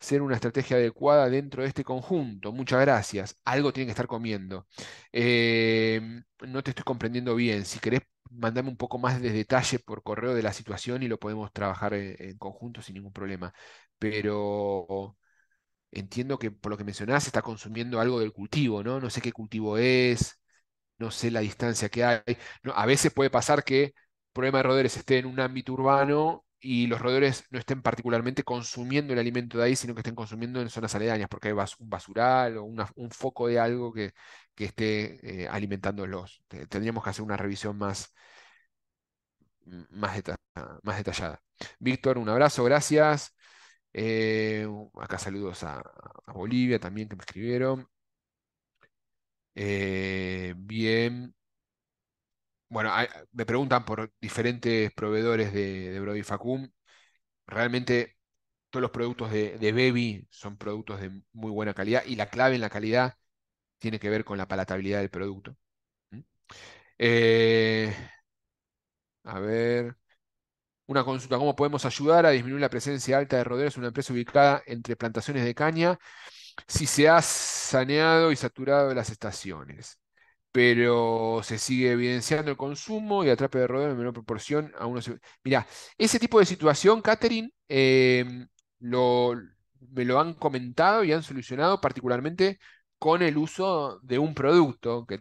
[SPEAKER 1] ser una estrategia adecuada dentro de este conjunto. Muchas gracias. Algo tiene que estar comiendo. Em, no te estoy comprendiendo bien. Si querés, mandame un poco más de detalle por correo de la situación y lo podemos trabajar eh, en, conjunto sin ningún problema. Pero entiendo que por lo que mencionás, está consumiendo algo del cultivo, ¿no? No sé qué cultivo es, no sé la distancia que hay. a veces puede pasar que problema de roderes esté en un ámbito urbano y los roedores no estén particularmente consumiendo el alimento de ahí, sino que estén consumiendo en zonas aledañas, porque hay un basural o un foco de algo que, esté eh, alimentándolos. Tendríamos que hacer una revisión más, detallada. Víctor, un abrazo, gracias. Eh, acá saludos a, Bolivia también que me escribieron. Eh, bien bueno, me preguntan por diferentes proveedores de, Brody Facum. Realmente todos los productos de, de Baby son productos de muy buena calidad y la clave en la calidad tiene que ver con la palatabilidad del producto. Eh, a ver, una consulta, ¿cómo podemos ayudar a disminuir la presencia alta de rodeos en una empresa ubicada entre plantaciones de caña si se ha saneado y saturado las estaciones? pero se sigue evidenciando el consumo y atrape de roedores en menor proporción a uno. Mira ese tipo de situación, Catherine, em, me lo han comentado y han solucionado particularmente con el uso de un producto que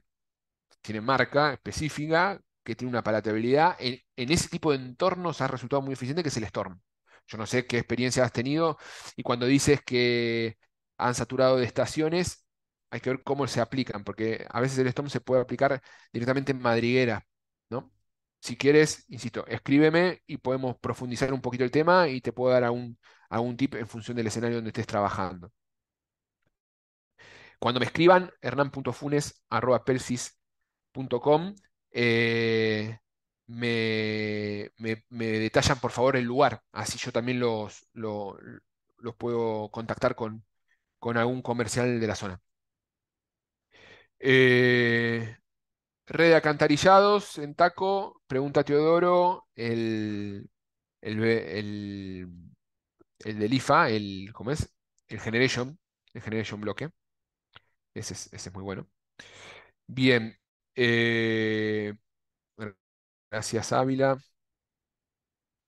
[SPEAKER 1] tiene marca específica, que tiene una palatabilidad. En, ese tipo de entornos ha resultado muy eficiente, que es el Storm. Yo no sé qué experiencia has tenido y cuando dices que han saturado de estaciones, hay que ver cómo se aplican, porque a veces el STOM se puede aplicar directamente en madriguera, ¿no? Si quieres, insisto, escríbeme y podemos profundizar un poquito el tema y te puedo dar algún, algún tip en función del escenario donde estés trabajando. Cuando me escriban, hernan.funes.com, eh, me, me, detallan por favor el lugar, así yo también los, los, puedo contactar con algún comercial de la zona. Eh, red de acantarillados en Taco, pregunta Teodoro, el, el, el, el del IFA, el, ¿cómo es? El Generation, el Generation bloque. Ese es, es muy bueno. Bien. Eh, gracias, Ávila.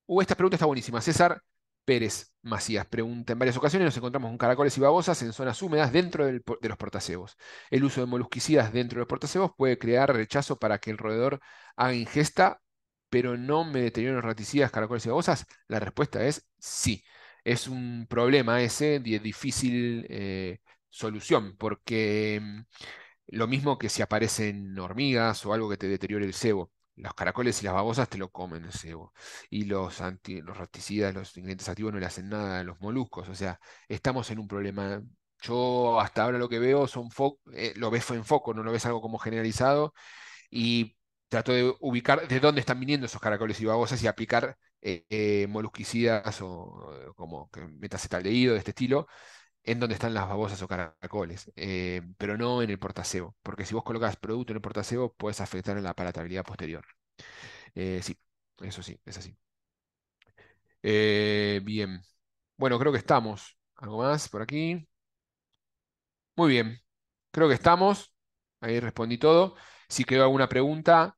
[SPEAKER 1] Uh, esta pregunta está buenísima. César Pérez Macías pregunta, en varias ocasiones nos encontramos con caracoles y babosas en zonas húmedas dentro de los portacebos. El uso de molusquicidas dentro de los portacebos puede crear rechazo para que el roedor haga ingesta, pero no me deterioran los raticidas, caracoles y babosas. La respuesta es sí. Es un problema ese de difícil eh, solución, porque mm, lo mismo que si aparecen hormigas o algo que te deteriore el cebo los caracoles y las babosas te lo comen el cebo. Y los, anti, los raticidas, los ingredientes activos no le hacen nada a los moluscos. O sea, estamos en un problema. Yo hasta ahora lo que veo son eh, lo ves en foco, no lo ves algo como generalizado. Y trato de ubicar de dónde están viniendo esos caracoles y babosas y aplicar eh, eh, molusquicidas o como metacetaldehído de este estilo en donde están las babosas o caracoles, eh, pero no en el portaceo, porque si vos colocas producto en el portaceo puedes afectar en la palatabilidad posterior. Eh, sí, eso sí, es así. Eh, bien, bueno, creo que estamos. ¿Algo más por aquí? Muy bien, creo que estamos. Ahí respondí todo. Si quedó alguna pregunta,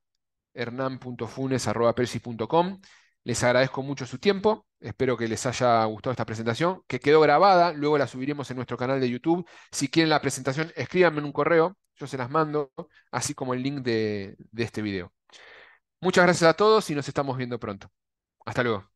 [SPEAKER 1] hernan.funes.com. Les agradezco mucho su tiempo. Espero que les haya gustado esta presentación, que quedó grabada. Luego la subiremos en nuestro canal de YouTube. Si quieren la presentación, escríbanme en un correo. Yo se las mando, así como el link de, de este video. Muchas gracias a todos y nos estamos viendo pronto. Hasta luego.